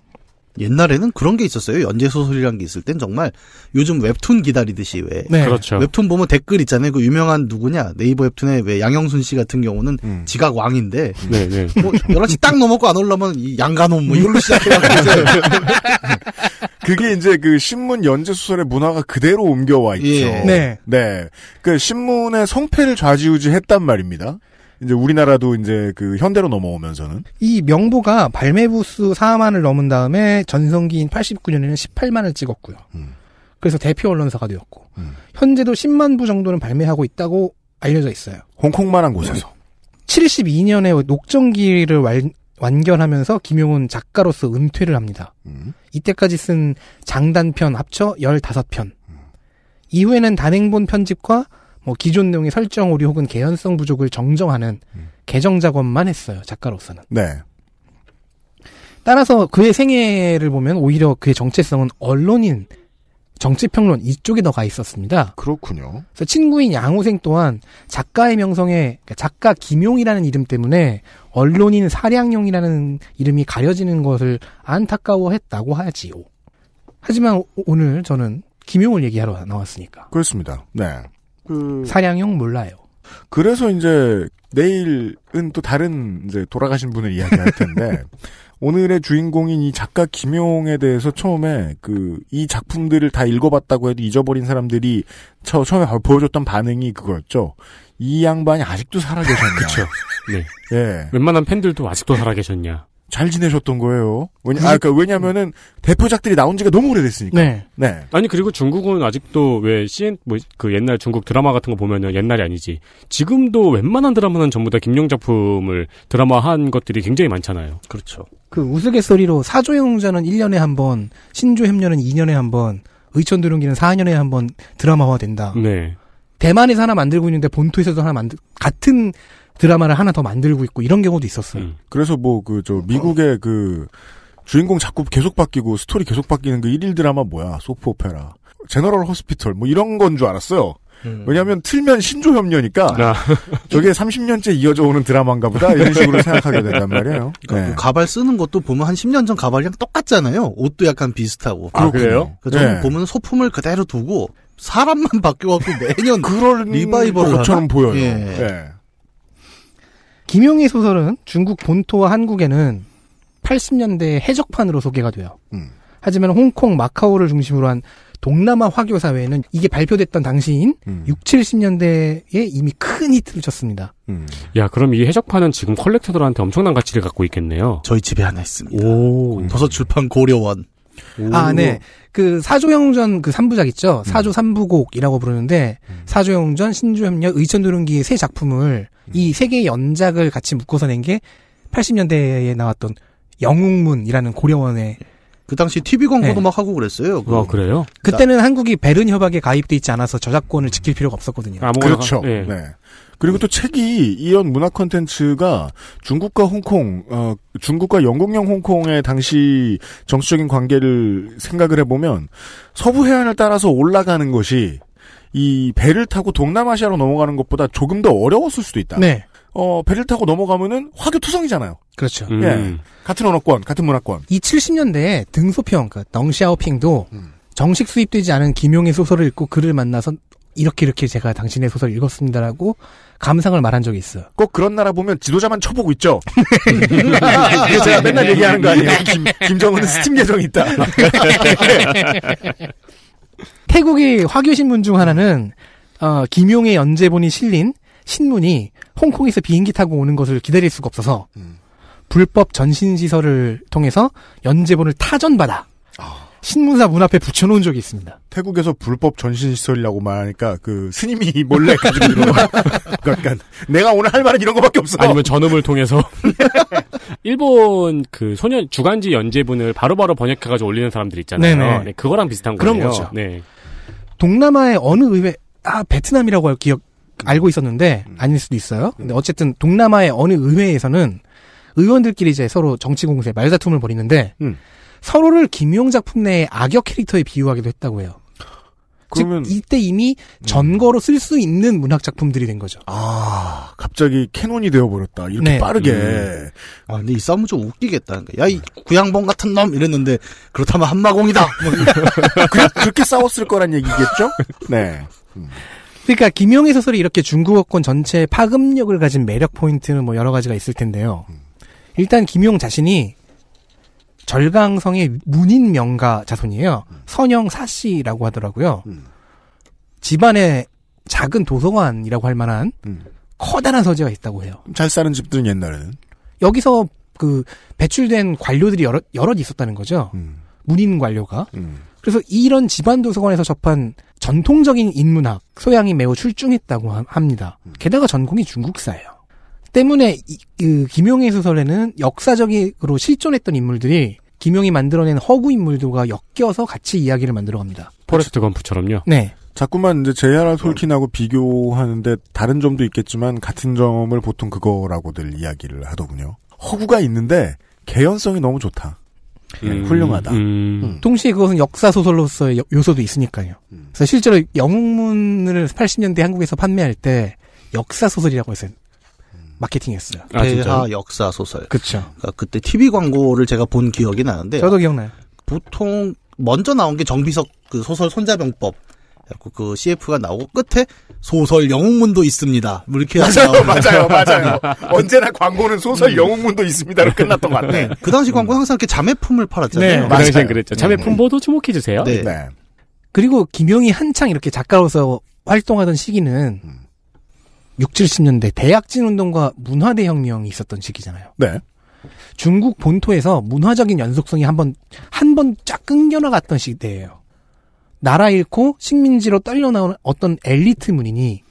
옛날에는 그런 게 있었어요. 연재 소설이란 게 있을 땐 정말 요즘 웹툰 기다리듯이 왜 네. 그렇죠. 웹툰 보면 댓글 있잖아요. 그 유명한 누구냐 네이버 웹툰에 왜 양영순 씨 같은 경우는 음. 지각 왕인데 네, 네. 뭐 여러 시딱 넘었고 안 올라면 이 양가놈 뭐 이걸로 시작해가지고 그게 이제 그 신문 연재 소설의 문화가 그대로 옮겨와 있죠. 예. 네. 네. 그 신문의 성패를 좌지우지 했단 말입니다. 이제 우리나라도 이제 그 현대로 넘어오면서는 이 명보가 발매 부수 4만을 넘은 다음에 전성기인 89년에는 18만을 찍었고요. 음. 그래서 대표 언론사가 되었고 음. 현재도 10만 부 정도는 발매하고 있다고 알려져 있어요. 홍콩만한 곳에서. 72년에 녹정기를 완결하면서 김용훈 작가로서 은퇴를 합니다. 음. 이때까지 쓴 장단편 합쳐 15편. 음. 이후에는 단행본 편집과 뭐 기존 내용의 설정 오류 혹은 개연성 부족을 정정하는 음. 개정 작업만 했어요. 작가로서는. 네. 따라서 그의 생애를 보면 오히려 그의 정체성은 언론인 정치평론 이쪽에 더 가 있었습니다. 그렇군요. 그래서 친구인 양호생 또한 작가의 명성에 그러니까 작가 김용이라는 이름 때문에 언론인 사량용이라는 이름이 가려지는 것을 안타까워했다고 하지요. 하지만 오늘 저는 김용을 얘기하러 나왔으니까. 그렇습니다. 네. 그... 사량용 몰라요. 그래서 이제 내일은 또 다른 이제 돌아가신 분을 이야기할 텐데 오늘의 주인공인 이 작가 김용에 대해서 처음에 그 이 작품들을 다 읽어봤다고 해도 잊어버린 사람들이 처음에 보여줬던 반응이 그거였죠. 이 양반이 아직도 살아계셨냐. 그렇 네. 네. 예. 웬만한 팬들도 아직도 살아계셨냐. 잘 지내셨던 거예요. 왜냐, 아, 그러니까 왜냐면은 대표작들이 나온 지가 너무 오래됐으니까. 네. 네. 아니 그리고 중국은 아직도 왜 CN 뭐그 옛날 중국 드라마 같은 거 보면은 옛날이 아니지. 지금도 웬만한 드라마는 전부 다 김용 작품을 드라마 한 것들이 굉장히 많잖아요. 그렇죠. 그 우스갯소리로 사조영자는 1년에 한 번, 신조협녀는 2년에 한 번, 의천도룡기는 4년에 한 번 드라마화 된다. 네. 대만에서 하나 만들고 있는데 본토에서도 하나 만들 같은 드라마를 하나 더 만들고 있고 이런 경우도 있었어요. 음. 그래서 뭐 그 저 미국의 그 주인공 자꾸 계속 바뀌고 스토리 계속 바뀌는 그 일일 드라마 뭐야 소프 오페라 제너럴 호스피털 뭐 이런 건 줄 알았어요. 음. 왜냐하면 틀면 신조협녀니까 아. 저게 30년째 이어져 오는 드라마인가 보다 이런 식으로 생각하게 된단 말이에요. 그러니까 네. 그 가발 쓰는 것도 보면 한 10년 전 가발이랑 똑같잖아요. 옷도 약간 비슷하고. 아, 그렇군요. 그래요? 그래서 네. 보면 소품을 그대로 두고 사람만 바뀌어갖고 매년 그런 리바이벌 것처럼 보여요. 예. 예. 김용희 소설은 중국 본토와 한국에는 80년대 해적판으로 소개가 돼요. 음. 하지만 홍콩, 마카오를 중심으로 한 동남아 화교 사회는 이게 발표됐던 당시인 음. 6, 70년대에 이미 큰 히트를 쳤습니다. 음. 야, 그럼 이 해적판은 지금 컬렉터들한테 엄청난 가치를 갖고 있겠네요. 저희 집에 하나 있습니다. 오. 도서출판 고려원. 아, 네. 그 사조영전 그 3부작 있죠. 음. 사조 음. 3부곡이라고 부르는데 음. 사조영전, 신조협력, 의천도령기의 세 작품을 음. 이세 개의 연작을 같이 묶어서 낸 게 80년대에 나왔던 영웅문이라는 고려원의 그 당시 TV 광고도 네. 막 하고 그랬어요. 그. 아, 그래요? 그때는 나... 한국이 베른 협약에 가입돼 있지 않아서 저작권을 지킬 필요가 없었거든요. 아, 뭐 그렇죠. 네. 네. 그리고 또 책이 이런 문화 컨텐츠가 중국과 홍콩, 어, 중국과 영국령 홍콩의 당시 정치적인 관계를 생각을 해보면 서부 해안을 따라서 올라가는 것이 이 배를 타고 동남아시아로 넘어가는 것보다 조금 더 어려웠을 수도 있다. 네. 어, 배를 타고 넘어가면은 화교투성이잖아요. 그렇죠. 음. 예. 같은 언어권, 같은 문화권. 이 70년대에 등소평, 그, 덩샤오핑도 음. 정식 수입되지 않은 김용의 소설을 읽고 그를 만나서 이렇게 이렇게 제가 당신의 소설 읽었습니다라고 감상을 말한 적이 있어. 꼭 그런 나라 보면 지도자만 쳐보고 있죠. 네. 네. 그래 제가 맨날 얘기하는 거 아니에요. 네. 김, 정은은 스팀 계정이 있다. 태국의 화교 신문 중 하나는 어, 김용의 연재본이 실린 신문이 홍콩에서 비행기 타고 오는 것을 기다릴 수가 없어서 음. 불법 전신 시설을 통해서 연재본을 타전받아. 어. 신문사 문 앞에 붙여놓은 적이 있습니다. 태국에서 불법 전신시설이라고 말하니까 그 스님이 몰래 가지고 들어. 그러니까 내가 오늘 할 말은 이런 거밖에 없어. 아니면 전음을 통해서 일본 그 소년 주간지 연재분을 바로바로 번역해가지고 올리는 사람들 있잖아요. 네, 그거랑 비슷한 그런 거예요. 거죠. 네. 동남아의 어느 의회 아 베트남이라고 할 기억 음. 알고 있었는데 음. 아닐 수도 있어요. 음. 근데 어쨌든 동남아의 어느 의회에서는 의원들끼리 이제 서로 정치 공세 말다툼을 벌이는데. 음. 서로를 김용 작품 내의 악역 캐릭터에 비유하기도 했다고 해요. 그러면 즉 이때 이미 전거로 쓸 수 있는 문학 작품들이 된 거죠. 아 갑자기 캐논이 되어버렸다 이렇게 네. 빠르게. 음. 아 근데 이 싸움 좀 웃기겠다. 그러 그러니까, 야이 구양봉 같은 놈 이랬는데 그렇다면 한마공이다. 뭐 그렇게 냥그 싸웠을 거란 얘기겠죠? 네. 음. 그러니까 김용의 소설이 이렇게 중국어권 전체의 파급력을 가진 매력 포인트는 뭐 여러 가지가 있을 텐데요. 음. 일단 김용 자신이 절강성의 문인 명가 자손이에요. 음. 선영 사씨라고 하더라고요. 음. 집안에 작은 도서관이라고 할 만한 음. 커다란 서재가 있다고 해요. 잘 사는 집들은 옛날에는 여기서 그 배출된 관료들이 여러 여럿 있었다는 거죠. 음. 문인 관료가. 음. 그래서 이런 집안 도서관에서 접한 전통적인 인문학 소양이 매우 출중했다고 합니다. 음. 게다가 전공이 중국사예요. 때문에 이, 그 김용의 소설에는 역사적으로 실존했던 인물들이 김용이 만들어낸 허구 인물들과 엮여서 같이 이야기를 만들어갑니다. 포레스트 건프처럼요. 네. 자꾸만 이제 제이 톨킨하고 비교하는데 다른 점도 있겠지만 같은 점을 보통 그거라고들 이야기를 하더군요. 허구가 있는데 개연성이 너무 좋다. 음, 네, 훌륭하다. 음. 음. 동시에 그것은 역사 소설로서의 요소도 있으니까요. 음. 그래서 실제로 영웅문을 80년대 한국에서 판매할 때 역사 소설이라고 했어요. 마케팅했어요. 아, 대하 역사 소설. 그쵸. 그러니까 그때 TV 광고를 제가 본 기억이 나는데. 저도 기억나요. 보통 먼저 나온 게 정비석 그 소설 손자병법. 그리고 그 CF가 나오고 끝에 소설 영웅문도 있습니다. 뭐 이렇게 맞아요, 맞아요, 맞아요. 네. 언제나 광고는 소설 음. 영웅문도 있습니다로 끝났던 것 같아요. 네, 그 당시 광고 항상 이렇게 자매품을 팔았잖아요. 네, 그 당시엔 그랬죠. 네. 자매품 보도 주목해 주세요. 네. 네. 그리고 김용이 한창 이렇게 작가로서 활동하던 시기는 음. 6, 0 70년대 대약진 운동과 문화대 혁명이 있었던 시기잖아요. 네. 중국 본토에서 문화적인 연속성이 한번 한번 쫙 끊겨 나갔던 시대예요. 나라 잃고 식민지로 떨려 나오는 어떤 엘리트 문인이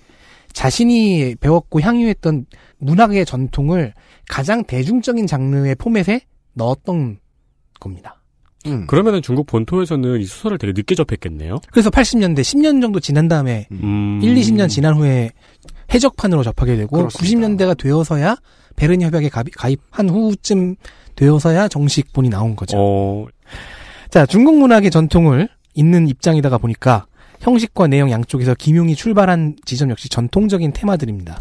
자신이 배웠고 향유했던 문학의 전통을 가장 대중적인 장르의 포맷에 넣었던 겁니다. 음. 그러면은 중국 본토에서는 이 소설을 되게 늦게 접했겠네요. 그래서 80년대 10년 정도 지난 다음에 음. 1, 20년 지난 후에 해적판으로 접하게 되고 그렇습니다. 90년대가 되어서야 베른 협약에 가입한 후쯤 되어서야 정식 본이 나온 거죠. 어... 자, 중국 문학의 전통을 있는 입장이다가 보니까 형식과 내용 양쪽에서 김용이 출발한 지점 역시 전통적인 테마들입니다.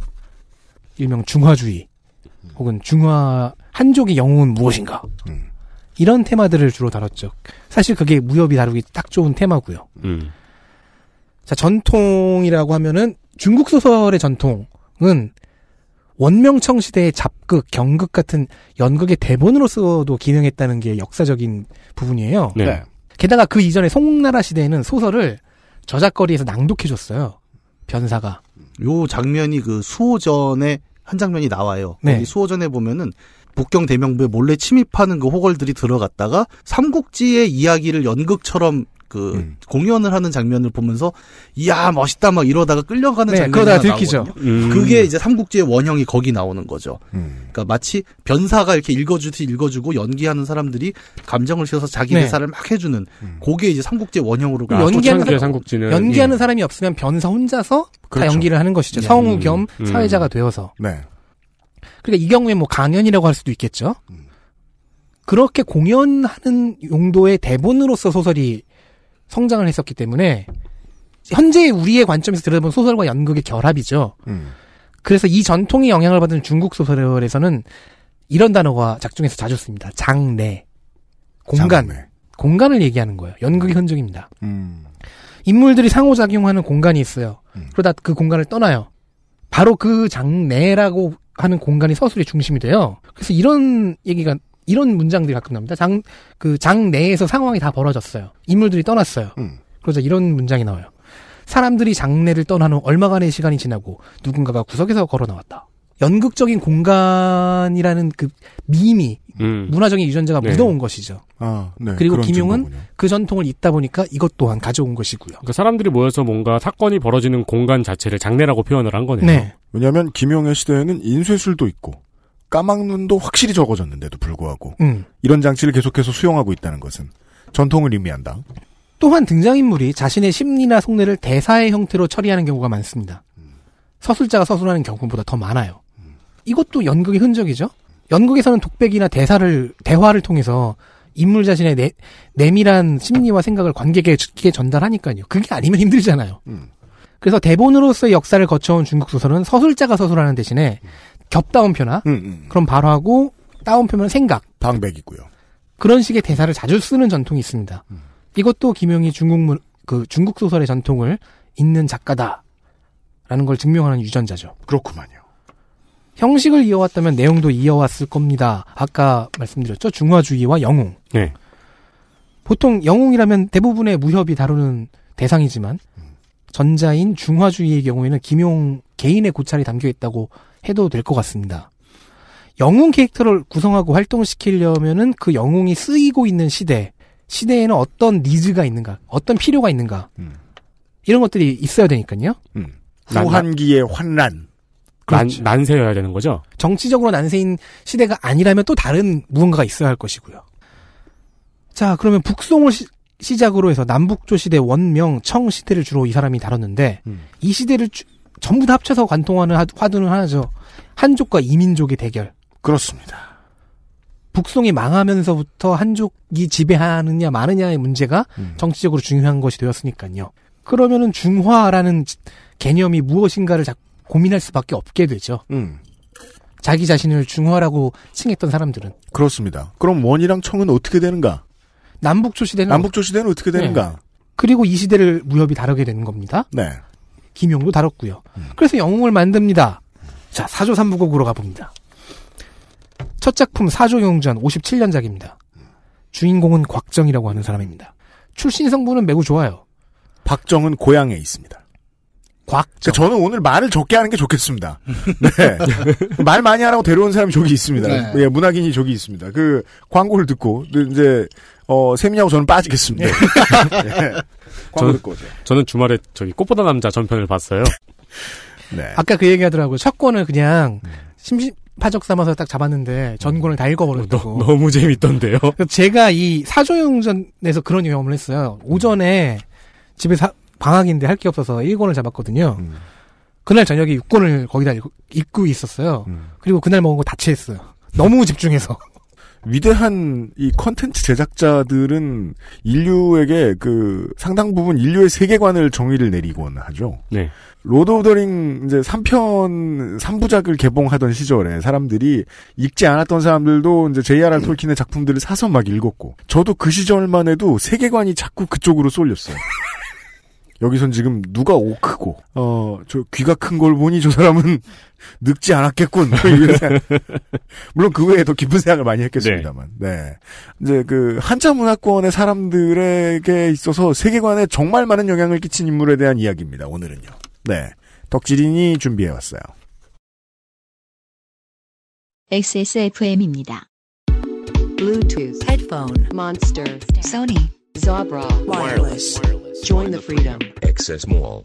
일명 중화주의 혹은 중화 한족의 영웅은 무엇인가 음. 이런 테마들을 주로 다뤘죠. 사실 그게 무협이 다루기 딱 좋은 테마고요. 음. 자 전통이라고 하면은 중국 소설의 전통은 원명청 시대의 잡극, 경극 같은 연극의 대본으로서도 기능했다는 게 역사적인 부분이에요. 네. 네. 게다가 그 이전에 송나라 시대에는 소설을 저작거리에서 낭독해줬어요. 변사가. 요 장면이 그 수호전의 한 장면이 나와요. 네. 수호전에 보면은 북경 대명부에 몰래 침입하는 그 호걸들이 들어갔다가 삼국지의 이야기를 연극처럼 그 음. 공연을 하는 장면을 보면서 이야 멋있다 막 이러다가 끌려가는 네, 장면이 그러다 들키죠. 음. 그게 이제 삼국지의 원형이 거기 나오는 거죠. 음. 그러니까 마치 변사가 이렇게 읽어주듯이 읽어주고 연기하는 사람들이 감정을 실어서 자기 네. 대사를 막 해주는 음. 그게 이제 삼국지의 원형으로 아, 연기하는 사람, 삼국지는 연기하는 예. 사람이 없으면 변사 혼자서 그렇죠. 다 연기를 하는 것이죠. 네. 예. 성우 겸 음. 음. 사회자가 되어서. 네. 그러니까 이 경우에 뭐 강연이라고 할 수도 있겠죠. 그렇게 공연하는 용도의 대본으로서 소설이 성장을 했었기 때문에 현재 우리의 관점에서 들여다본 소설과 연극의 결합이죠. 음. 그래서 이 전통이 영향을 받은 중국 소설에서는 이런 단어가 작중에서 자주 씁니다. 장내 공간. 장래. 공간을 얘기하는 거예요. 연극의 음. 흔적입니다. 음. 인물들이 상호작용하는 공간이 있어요. 음. 그러다 그 공간을 떠나요. 바로 그 장내라고 하는 공간이 서술의 중심이 돼요. 그래서 이런 얘기가 이런 문장들이 가끔 나옵니다. 장, 그, 장 내에서 상황이 다 벌어졌어요. 인물들이 떠났어요. 음. 그러자 이런 문장이 나와요. 사람들이 장례를 떠난 후 얼마간의 시간이 지나고 누군가가 구석에서 걸어 나왔다. 연극적인 공간이라는 그 미미, 음. 문화적인 유전자가 네. 묻어온 것이죠. 아, 네. 그리고 김용은 증거군요. 그 전통을 잇다 보니까 이것 또한 가져온 것이고요. 그러니까 사람들이 모여서 뭔가 사건이 벌어지는 공간 자체를 장례라고 표현을 한 거네요. 네. 왜냐하면 김용의 시대에는 인쇄술도 있고 까막눈도 확실히 적어졌는데도 불구하고 음. 이런 장치를 계속해서 수용하고 있다는 것은 전통을 의미한다. 또한 등장인물이 자신의 심리나 속내를 대사의 형태로 처리하는 경우가 많습니다. 서술자가 서술하는 경우보다 더 많아요. 이것도 연극의 흔적이죠. 연극에서는 독백이나 대사를 대화를 통해서 인물 자신의 내, 내밀한 심리와 생각을 관객에게 전달하니까요. 그게 아니면 힘들잖아요. 음. 그래서 대본으로서의 역사를 거쳐온 중국 소설은 서술자가 서술하는 대신에 겹다운표나 음, 음. 음. 그럼 바로 하고 다운표면 생각. 방백이고요. 그런 식의 대사를 자주 쓰는 전통이 있습니다. 음. 이것도 김용이 중국문 그 중국 소설의 전통을 있는 작가다라는 걸 증명하는 유전자죠. 그렇구만요. 형식을 이어왔다면 내용도 이어왔을 겁니다. 아까 말씀드렸죠. 중화주의와 영웅. 네. 보통 영웅이라면 대부분의 무협이 다루는 대상이지만 음. 전자인 중화주의의 경우에는 김용 개인의 고찰이 담겨 있다고 해도 될 것 같습니다. 영웅 캐릭터를 구성하고 활동시키려면은 을그 영웅이 쓰이고 있는 시대, 시대에는 어떤 니즈가 있는가, 어떤 필요가 있는가, 음. 이런 것들이 있어야 되니까요. 음. 소환기의 환란. 그렇죠. 난, 난세여야 되는 거죠? 정치적으로 난세인 시대가 아니라면 또 다른 무언가가 있어야 할 것이고요. 자, 그러면 북송을 시, 시작으로 해서 남북조 시대, 원명, 청 시대를 주로 이 사람이 다뤘는데 음. 이 시대를 주, 전부 다 합쳐서 관통하는 화두는 하나죠. 한족과 이민족의 대결. 그렇습니다. 북송이 망하면서부터 한족이 지배하느냐 마느냐의 문제가 음. 정치적으로 중요한 것이 되었으니까요. 그러면은 중화라는 개념이 무엇인가를 고민할 수밖에 없게 되죠. 음. 자기 자신을 중화라고 칭했던 사람들은 그렇습니다. 그럼 원이랑 청은 어떻게 되는가? 남북조 시대는 남북조 시대는 어떻게 네. 되는가? 네. 그리고 이 시대를 무협이 다루게 되는 겁니다. 네. 김용도 다뤘고요. 음. 그래서 영웅을 만듭니다. 자, 사조 3부곡으로 가봅니다. 첫 작품 사조 용전 57년작입니다. 주인공은 곽정이라고 하는 사람입니다. 출신 성분은 매우 좋아요. 박정은 고향에 있습니다. 곽. 그러니까 저는 오늘 말을 적게 하는 게 좋겠습니다. 네. 말 많이 하라고 데려온 사람이 저기 있습니다. 네. 예, 문학인이 저기 있습니다. 그 광고를 듣고 이제 어, 세미하고 저는 빠지겠습니다. 네. 네. 광고 저, 듣고 저는 주말에 저기 꽃보다 남자 전편을 봤어요. 네. 아까 그 얘기하더라고요. 첫 권을 그냥 음. 심심 파적 삼아서 딱 잡았는데 전권을 음. 다 읽어버렸다고. 너, 무 재밌던데요. 제가 이 사조영전에서 그런 경험을 했어요. 오전에 집에 사, 방학인데 할 게 없어서 1권을 잡았거든요. 음. 그날 저녁에 6권을 거기다 읽고, 있었어요. 음. 그리고 그날 먹은 거다 체했어요. 너무 집중해서. 위대한 이 컨텐츠 제작자들은 인류에게 그 상당 부분 인류의 세계관을 정의를 내리곤 하죠. 네. 로드 오브 더링 이제 3편 3부작을 개봉하던 시절에 사람들이 읽지 않았던 사람들도 이제 JRR 톨킨의 작품들을 사서 막 읽었고 저도 그 시절만 해도 세계관이 자꾸 그쪽으로 쏠렸어요. 여기선 지금 누가 오 크고 어저 어, 귀가 큰 걸 보니 저 사람은 늙지 않았겠군. 물론 그 외에 더 깊은 생각을 많이 했겠습니다만. 네. 네. 이제 그 한자 문화권의 사람들에게 있어서 세계관에 정말 많은 영향을 끼친 인물에 대한 이야기입니다. 오늘은요. 네. 덕질인이 준비해 왔어요. XSFM입니다. Bluetooth, headphone, monster, Sony. Zabra Wireless. Wireless. Join the freedom. Access Mall.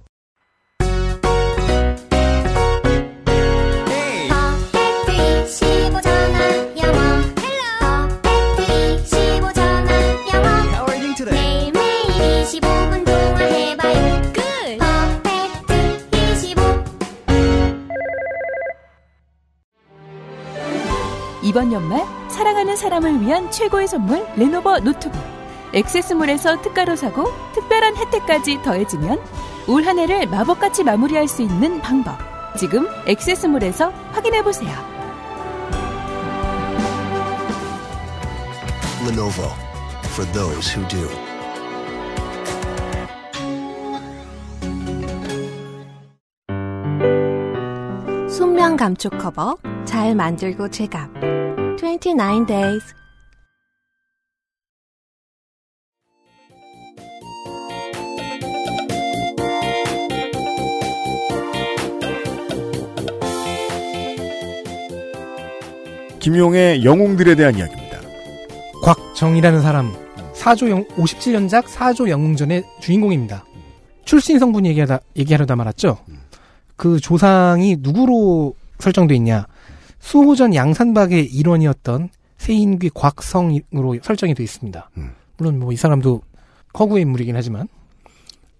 이번 연말 사랑하는 사람을 위한 최고의 선물 레노버 노트북 액세스몰에서 특가로 사고 특별한 혜택까지 더해지면 올한 해를 마법같이 마무리할 수 있는 방법. 지금 액세스몰에서 확인해 보세요. Lenovo for those who do. 감촉 커버 잘 만들고 제갑 29 days 김용의 영웅들에 대한 이야기입니다. 곽정이라는 사람, 4조 영, 57년작 4조 영웅전의 주인공입니다. 출신 성분 얘기하다, 얘기하려다 말았죠? 그 조상이 누구로 설정돼 있냐. 수호전 양산박의 일원이었던 세인귀 곽성으로 설정이 돼 있습니다. 음. 물론 뭐 이 사람도 허구의 인물이긴 하지만.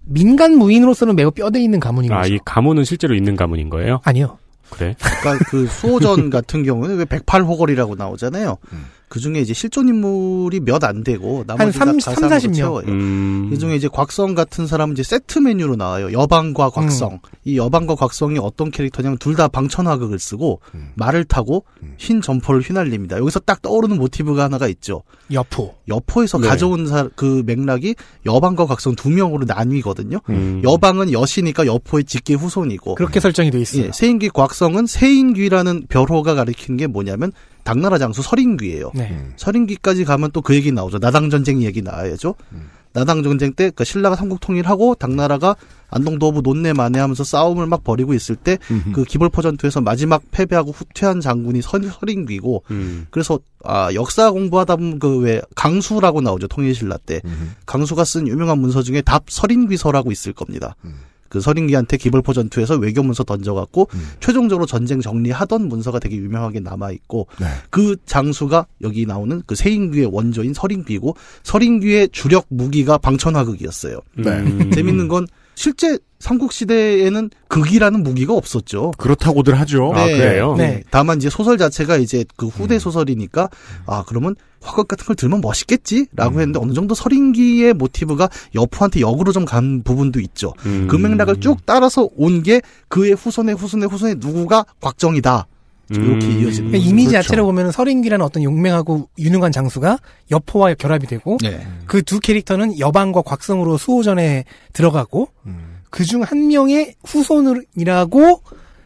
민간 무인으로서는 매우 뼈대 있는 가문인 아, 거죠. 아, 이 가문은 실제로 있는 가문인 거예요? 아니요. 그래? 그러니까 그 수호전 같은 경우는 왜 그 108호걸이라고 나오잖아요. 음. 그 중에 이제 실존 인물이 몇 안 되고 나머지 한 3, 3 40명. 음. 그 중에 이제 곽성 같은 사람은 이제 세트 메뉴로 나와요. 여방과 곽성. 음. 이 여방과 곽성이 어떤 캐릭터냐면 둘 다 방천화극을 쓰고 음. 말을 타고 음. 흰 점퍼를 휘날립니다. 여기서 딱 떠오르는 모티브가 하나가 있죠. 여포. 여포에서 네. 가져온 사, 그 맥락이 여방과 곽성 두 명으로 나뉘거든요. 음. 여방은 여시니까 여포의 직계 후손이고. 그렇게 설정이 돼 있어요. 예, 세인귀 곽성은 세인귀라는 벼호가 가리키는 게 뭐냐면 당나라 장수 서린귀예요. 네. 음. 서린귀까지 가면 또 그 얘기 나오죠. 나당 전쟁 얘기 나와야죠. 음. 나당 전쟁 때 그러니까 신라가 삼국 통일하고 당나라가 안동도부 논내 만회하면서 싸움을 막 벌이고 있을 때 그 기벌포 전투에서 마지막 패배하고 후퇴한 장군이 서, 린귀고 음. 그래서 아 역사 공부하다 보면 그 왜 강수라고 나오죠 통일신라 때 강수가 쓴 유명한 문서 중에 답 서린귀서라고 있을 겁니다. 음. 그 서린기한테 기벌포 전투에서 외교 문서 던져갖고 음. 최종적으로 전쟁 정리하던 문서가 되게 유명하게 남아 있고 네. 그 장수가 여기 나오는 그 세인규의 원조인 서린귀고 서린귀의 주력 무기가 방천화극이었어요. 네. 재밌는 건 실제 삼국시대에는 극이라는 무기가 없었죠. 그렇다고들 하죠. 네. 아, 그래요? 네. 네. 다만 이제 소설 자체가 이제 그 후대 음. 소설이니까, 음. 아, 그러면 화각 같은 걸 들면 멋있겠지? 라고 음. 했는데 어느 정도 설인기의 모티브가 여포한테 역으로 좀 간 부분도 있죠. 음. 그 맥락을 쭉 따라서 온 게 그의 후손의 후손의 후손의 누구가 곽정이다. 이렇게 음. 이어지는 그러니까 이미지 그렇죠. 자체로 보면 설인기라는 어떤 용맹하고 유능한 장수가 여포와 결합이 되고 네. 그두 캐릭터는 여방과 곽성으로 수호전에 들어가고 음. 그중 한 명의 후손이라고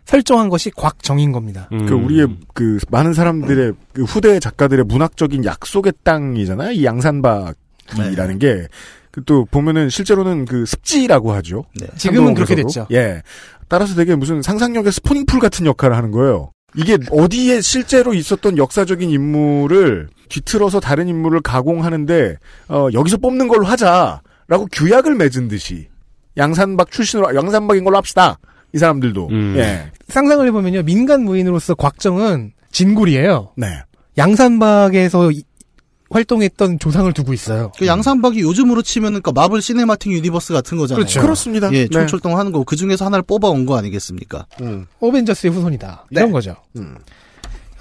설정한 것이 곽정인 겁니다. 음. 그 우리의 그 많은 사람들의 그 후대 작가들의 문학적인 약속의 땅이잖아요. 이 양산박이라는 네. 게또 그 보면은 실제로는 그 습지라고 하죠. 네. 지금은 그렇게 됐죠. 예. 따라서 되게 무슨 상상력의 스포닝풀 같은 역할을 하는 거예요. 이게 어디에 실제로 있었던 역사적인 인물을 뒤틀어서 다른 인물을 가공하는데 어, 여기서 뽑는 걸로 하자라고 규약을 맺은 듯이 양산박 출신으로 양산박인 걸로 합시다. 이 사람들도 음. 예. 상상을 해보면요 민간 무인으로서 곽정은 진골이에요. 네. 양산박에서 활동했던 조상을 두고 있어요. 그 양산박이 요즘으로 치면은 그 마블 시네마틱 유니버스 같은 거잖아요. 그렇죠. 그렇습니다. 예, 네. 총출동하는 네. 거. 그 중에서 하나를 뽑아온 거 아니겠습니까? 음. 어벤져스의 후손이다. 네. 이런 거죠. 음.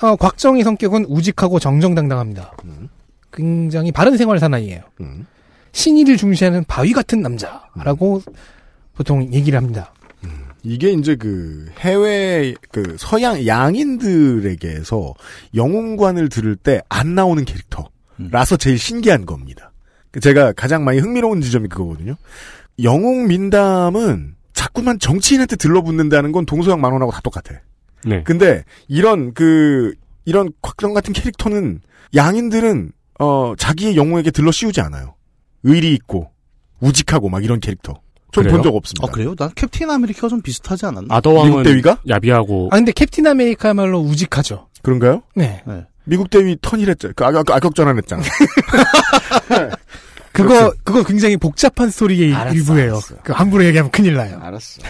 어, 곽정희 성격은 우직하고 정정당당합니다. 음. 굉장히 바른 생활 사나이에요 음. 신의를 중시하는 바위 같은 남자라고 음. 보통 얘기를 합니다. 음. 이게 이제 그 해외 그 서양 양인들에게서 영웅관을 들을 때 안 나오는 캐릭터. 라서 제일 신기한 겁니다. 제가 가장 많이 흥미로운 지점이 그거거든요. 영웅 민담은 자꾸만 정치인한테 들러붙는다는 건 동서양 만원하고 다 똑같아. 네. 근데 이런 그 이런 곽정 같은 캐릭터는 양인들은 어 자기의 영웅에게 들러 씌우지 않아요. 의리 있고 우직하고 막 이런 캐릭터. 좀 본 적 없습니다. 아 그래요? 난 캡틴 아메리카와 좀 비슷하지 않았나? 아더왕은 미국 대위가 야비하고. 아 근데 캡틴 아메리카야말로 우직하죠. 그런가요? 네. 네. 미국 대위 턴이랬죠그 악역, 악역 전환했잖아. 네. 그거 그렇지. 그거 굉장히 복잡한 스토리의 알았어, 일부예요. 알았어. 그 함부로 얘기하면 큰일 나요. 알았어.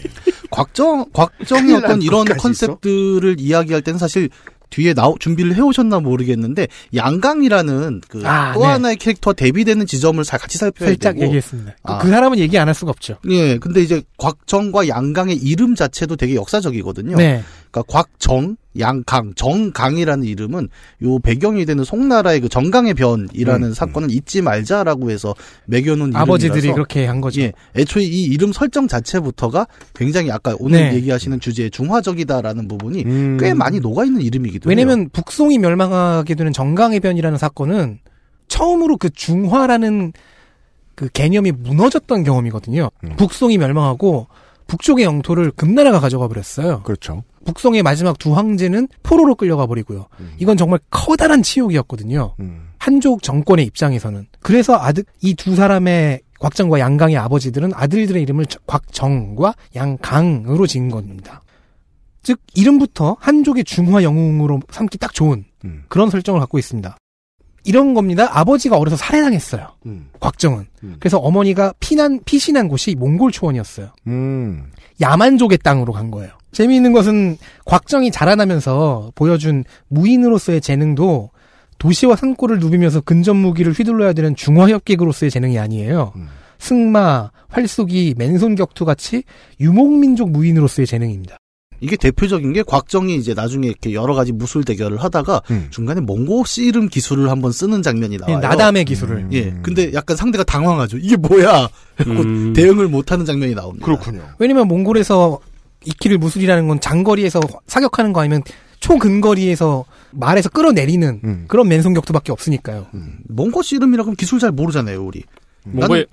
곽정 곽정이 어떤 이런 컨셉들을 있어? 이야기할 때는 사실 뒤에 나오, 준비를 해오셨나 모르겠는데 양강이라는 그또 아, 네. 하나의 캐릭터와 대비되는 지점을 사, 같이 살펴야 살짝 되고. 얘기했습니다. 그, 아. 그 사람은 얘기 안 할 수가 없죠. 예, 근데 이제 곽정과 양강의 이름 자체도 되게 역사적이거든요. 네. 그러니까 곽정, 양강, 정강이라는 이름은 요 배경이 되는 송나라의 그 정강의 변이라는 음, 음. 사건은 음. 잊지 말자라고 해서 매겨놓은 아버지들이 그렇게 한 거죠. 예, 애초에 이 이름 설정 자체부터가 굉장히 아까 오늘 네. 얘기하시는 주제에 중화적이다라는 부분이 음. 꽤 많이 녹아 있는 이름이기도 해요. 왜냐면 북송이 멸망하게 되는 정강의 변이라는 사건은 처음으로 그 중화라는 그 개념이 무너졌던 경험이거든요. 음. 북송이 멸망하고 북쪽의 영토를 금나라가 가져가 버렸어요. 그렇죠. 북송의 마지막 두 황제는 포로로 끌려가 버리고요. 음. 이건 정말 커다란 치욕이었거든요. 음. 한족 정권의 입장에서는. 그래서 아들 이 두 사람의 곽정과 양강의 아버지들은 아들들의 이름을 곽정과 양강으로 지은 겁니다. 즉 이름부터 한족의 중화 영웅으로 삼기 딱 좋은 음. 그런 설정을 갖고 있습니다. 이런 겁니다. 아버지가 어려서 살해당했어요. 음. 곽정은. 음. 그래서 어머니가 피난 피신한 곳이 몽골 초원이었어요. 음. 야만족의 땅으로 간 거예요. 재미있는 것은 곽정이 자라나면서 보여준 무인으로서의 재능도 도시와 산골을 누비면서 근접 무기를 휘둘러야 되는 중화협객으로서의 재능이 아니에요. 음. 승마, 활쏘기, 맨손 격투 같이 유목민족 무인으로서의 재능입니다. 이게 대표적인 게 곽정이 이제 나중에 이렇게 여러 가지 무술 대결을 하다가 음. 중간에 몽고 씨름 기술을 한번 쓰는 장면이 예, 나와요. 나담의 기술을. 음. 예. 음. 근데 약간 상대가 당황하죠. 이게 뭐야? 음. 대응을 못하는 장면이 나옵니다. 그렇군요. 왜냐면 몽골에서 익를 무술이라는 건 장거리에서 사격하는 거 아니면 초근거리에서 말에서 끌어내리는 음. 그런 맨손격투밖에 없으니까요. 음. 몽고 씨름이라 고 하면 기술 잘 모르잖아요, 우리. 음. 몽고에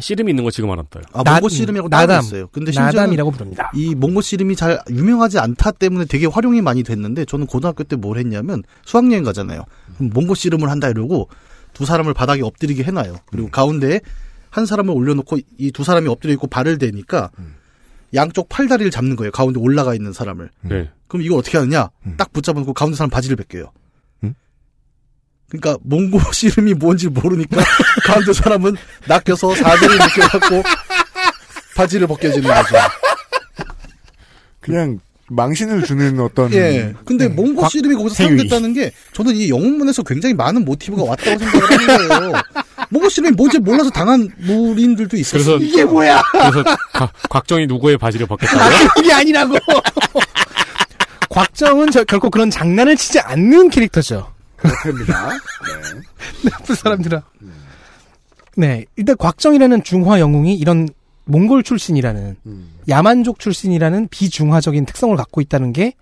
씨름이 있는 거 지금 알았다. 아, 몽고 씨름이라고 나담. 어요 근데 나담이라고 부릅니다. 이 몽고 씨름이 잘 유명하지 않다 때문에 되게 활용이 많이 됐는데 저는 고등학교 때 뭘 했냐면 수학여행 가잖아요. 몽고 씨름을 한다 이러고 두 사람을 바닥에 엎드리게 해놔요. 그리고 음. 가운데한 사람을 올려놓고 이 두 사람이 엎드려 있고 발을 대니까 음. 양쪽 팔다리를 잡는 거예요. 가운데 올라가 있는 사람을. 음. 네. 그럼 이걸 어떻게 하느냐? 음. 딱 붙잡아놓고 가운데 사람 바지를 벗겨요. 음? 그러니까 몽고 씨름이 뭔지 모르니까 가운데 사람은 낚여서 사지를 묶여갖고 바지를 벗겨지는 거죠. 그냥 망신을 주는 어떤. 예. 근데 음, 몽고 씨름이 거기서 사용됐다는 게 저는 이 영웅문에서 굉장히 많은 모티브가 왔다고 생각을 하는 거예요. 몽고 씨름이 뭐 뭔지 몰라서 당한 무인들도 있어요 그래서, 이게 뭐야? 그래서 가, 곽정이 누구의 바지를 벗겼다고요? 이게 아, 아니라고. 곽정은 저, 결코 그런 장난을 치지 않는 캐릭터죠. 그렇습니다. 네. 나쁜 사람들아. 음. 네. 일단 곽정이라는 중화 영웅이 이런 몽골 출신이라는 음. 야만족 출신이라는 비중화적인 특성을 갖고 있다는 게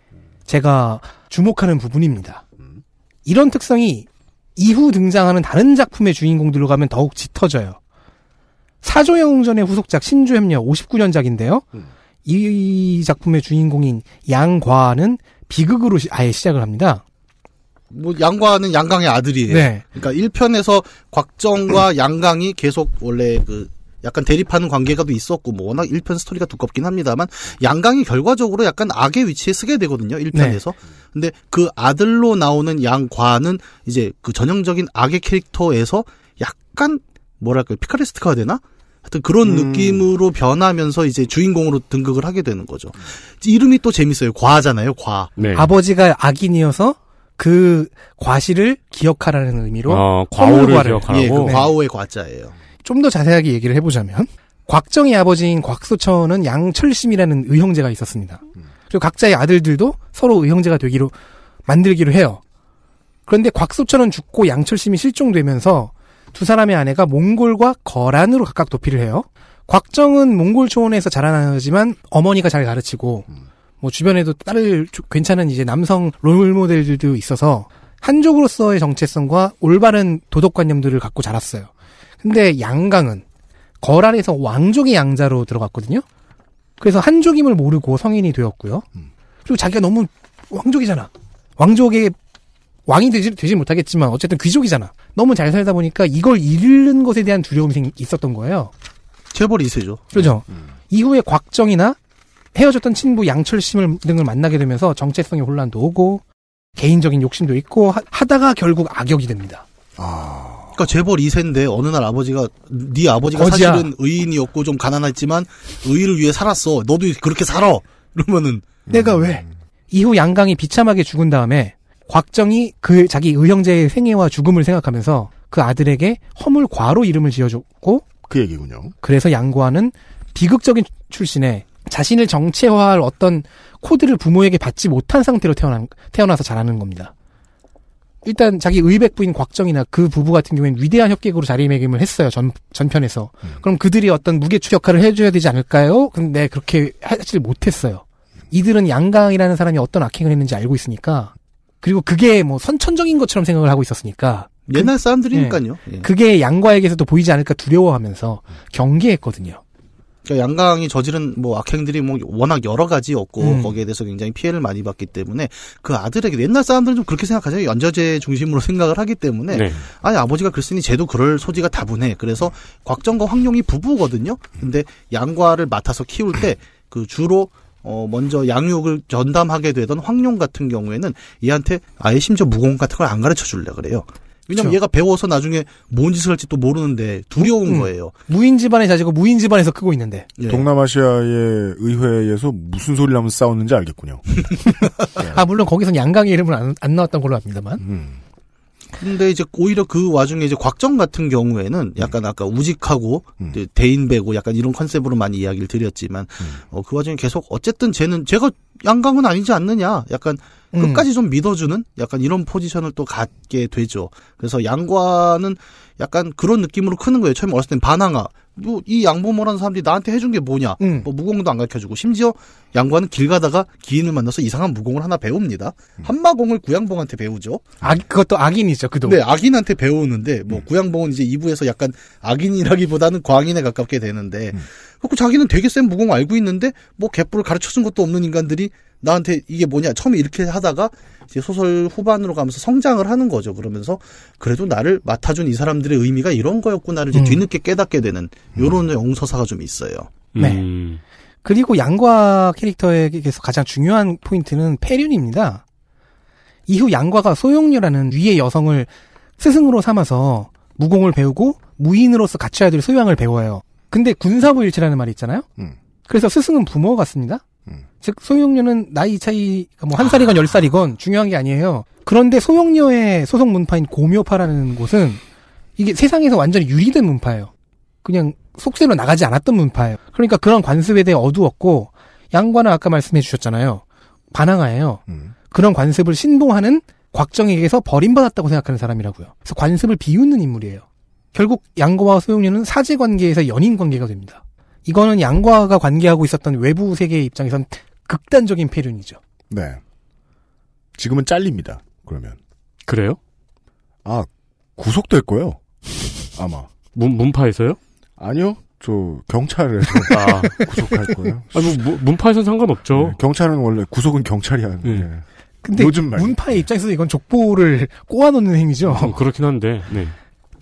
제가 주목하는 부분입니다. 음. 이런 특성이 이후 등장하는 다른 작품의 주인공들로 가면 더욱 짙어져요. 사조영 홍전의 후속작 신주협녀 59년작인데요. 음. 이 작품의 주인공인 양과는 비극으로 아예 시작을 합니다. 뭐 양과는 양강의 아들이에요. 네. 그러니까 1편에서 곽정과 양강이 계속 원래 그 약간 대립하는 관계가 도 있었고 뭐 워낙 1편 스토리가 두껍긴 합니다만 양강이 결과적으로 약간 악의 위치에 쓰게 되거든요. 1편에서. 네. 근데 그 아들로 나오는 양과는 이제 그 전형적인 악의 캐릭터에서 약간 뭐랄까 피카리스트가 되나? 하여튼 그런 음. 느낌으로 변하면서 이제 주인공으로 등극을 하게 되는 거죠. 이름이 또 재밌어요. 과잖아요. 과. 네. 아버지가 악인이어서 그 과실을 기억하라는 의미로 어, 과오를 기억하라고. 예, 그 네. 과오의 과자예요. 좀더 자세하게 얘기를 해보자면 곽정희 아버지인 곽소천은 양철심이라는 의형제가 있었습니다. 음. 그리고 각자의 아들들도 서로 의형제가 되기로 만들기로 해요. 그런데 곽소천은 죽고 양철심이 실종되면서 두 사람의 아내가 몽골과 거란으로 각각 도피를 해요. 곽정은 몽골 초원에서 자라나지만 어머니가 잘 가르치고 음. 뭐 주변에도 딸을 괜찮은 이제 남성 롤 모델들도 있어서 한족으로서의 정체성과 올바른 도덕관념들을 갖고 자랐어요. 근데 양강은 거란에서 왕족의 양자로 들어갔거든요. 그래서 한족임을 모르고 성인이 되었고요. 음. 그리고 자기가 너무 왕족이잖아. 왕족의 왕이 되지, 되지 못하겠지만 어쨌든 귀족이잖아. 너무 잘 살다 보니까 이걸 잃는 것에 대한 두려움이 생, 있었던 거예요. 체벌이 있어죠 그렇죠. 네. 음. 이후에 곽정이나 헤어졌던 친부 양철심을 등을 만나게 되면서 정체성의 혼란도 오고 개인적인 욕심도 있고 하, 다가 결국 악역이 됩니다. 아. 그러니까 재벌 2세인데 어느 날 아버지가 네 아버지가 거지야. 사실은 의인이었고 좀 가난했지만 의를 의 위해 살았어. 너도 그렇게 살아. 그러면은 내가 왜? 이후 양강이 비참하게 죽은 다음에 곽정이 그 자기 의형제의 생애와 죽음을 생각하면서 그 아들에게 허물과로 이름을 지어줬고 그 얘기군요. 그래서 양과는 비극적인 출신에 자신을 정체화할 어떤 코드를 부모에게 받지 못한 상태로 태어난, 태어나서 자라는 겁니다. 일단 자기 의백부인 곽정이나 그 부부 같은 경우에는 위대한 협객으로 자리매김을 했어요. 전, 전편에서. 음. 그럼 그들이 어떤 무게추 역할을 해줘야 되지 않을까요? 근데 네, 그렇게 하질 못했어요. 이들은 양강이라는 사람이 어떤 악행을 했는지 알고 있으니까 그리고 그게 뭐 선천적인 것처럼 생각을 하고 있었으니까 옛날 사람들이니까요. 그, 그게 양과에게서도 보이지 않을까 두려워하면서 음. 경계했거든요. 그러니까 양강이 저지른 뭐 악행들이 뭐 워낙 여러 가지였고 음. 거기에 대해서 굉장히 피해를 많이 받기 때문에 그 아들에게 옛날 사람들은 좀 그렇게 생각하잖아요 연좌제 중심으로 생각을 하기 때문에 네. 아니 아버지가 글쓰니 쟤도 그럴 소지가 다분해 그래서 곽정과 황룡이 부부거든요 근데 양과를 맡아서 키울 때 그 주로 어, 먼저 양육을 전담하게 되던 황룡 같은 경우에는 얘한테 아예 심지어 무공 같은 걸 안 가르쳐 줄래 그래요. 왜냐면 그렇 얘가 배워서 나중에 뭔 짓을 할지 또 모르는데 두려운 음, 거예요. 무인 집안의 자식은 무인 집안에서 크고 있는데. 예. 동남아시아의 의회에서 무슨 소리를 하면 싸웠는지 알겠군요. 예. 아 물론 거기선 양강의 이름은 안, 안 나왔던 걸로 압니다만. 음. 근데 이제 오히려 그 와중에 이제 곽정 같은 경우에는 음. 약간 음. 아까 우직하고 음. 대인배고 약간 이런 컨셉으로 많이 이야기를 드렸지만 음. 어, 그 와중에 계속 어쨌든 쟤는 쟤가 양강은 아니지 않느냐 약간 끝까지 음. 좀 믿어주는 약간 이런 포지션을 또 갖게 되죠. 그래서 양과는 약간 그런 느낌으로 크는 거예요. 처음에 어렸을 땐 반항아. 뭐이 양보모라는 사람들이 나한테 해준 게 뭐냐. 음. 뭐 무공도 안 가르쳐주고 심지어 양과는 길 가다가 기인을 만나서 이상한 무공을 하나 배웁니다. 음. 한마공을 구양봉한테 배우죠. 아 그것도 악인이죠 그도. 네 악인한테 배우는데 뭐 음. 구양봉은 이제 2부에서 약간 악인이라기보다는 광인에 가깝게 되는데. 음. 그렇고 자기는 되게 센 무공 알고 있는데 뭐 개뿔을 가르쳐준 것도 없는 인간들이 나한테 이게 뭐냐 처음에 이렇게 하다가 이제 소설 후반으로 가면서 성장을 하는 거죠. 그러면서 그래도 나를 맡아준 이 사람들의 의미가 이런 거였구나를 음. 뒤늦게 깨닫게 되는 음. 요런 음. 영서사가 좀 있어요. 네. 음. 그리고 양과 캐릭터에게서 가장 중요한 포인트는 페륜입니다. 이후 양과가 소용녀라는 위의 여성을 스승으로 삼아서 무공을 배우고 무인으로서 갖춰야 될 소양을 배워요. 근데 군사부일치라는 말이 있잖아요. 음. 그래서 스승은 부모 같습니다. 음. 즉소용녀는 나이 차이가 그러니까 뭐한 살이건 열 살이건 중요한 게 아니에요. 그런데 소용녀의 소속 문파인 고묘파라는 곳은 이게 세상에서 완전히 유리된 문파예요. 그냥 속세로 나가지 않았던 문파예요. 그러니까 그런 관습에 대해 어두웠고 양과는 아까 말씀해 주셨잖아요. 반항하예요. 음. 그런 관습을 신봉하는 곽정에게서 버림받았다고 생각하는 사람이라고요. 그래서 관습을 비웃는 인물이에요. 결국 양과와 소용녀는 사제 관계에서 연인 관계가 됩니다. 이거는 양과가 관계하고 있었던 외부 세계의 입장에선 극단적인 폐륜이죠. 네. 지금은 잘립니다. 그러면. 그래요? 아, 구속될 거예요. 아마. 문, 문파에서요? 아니요. 저 경찰에서 아. 구속할 거예요. 아니 뭐 문파에선 상관없죠. 네, 경찰은 원래 구속은 경찰이 하는. 네. 데 네. 근데 요즘 문파의 입장에서 이건 족보를 꼬아놓는 행위죠. 음, 그렇긴 한데. 네.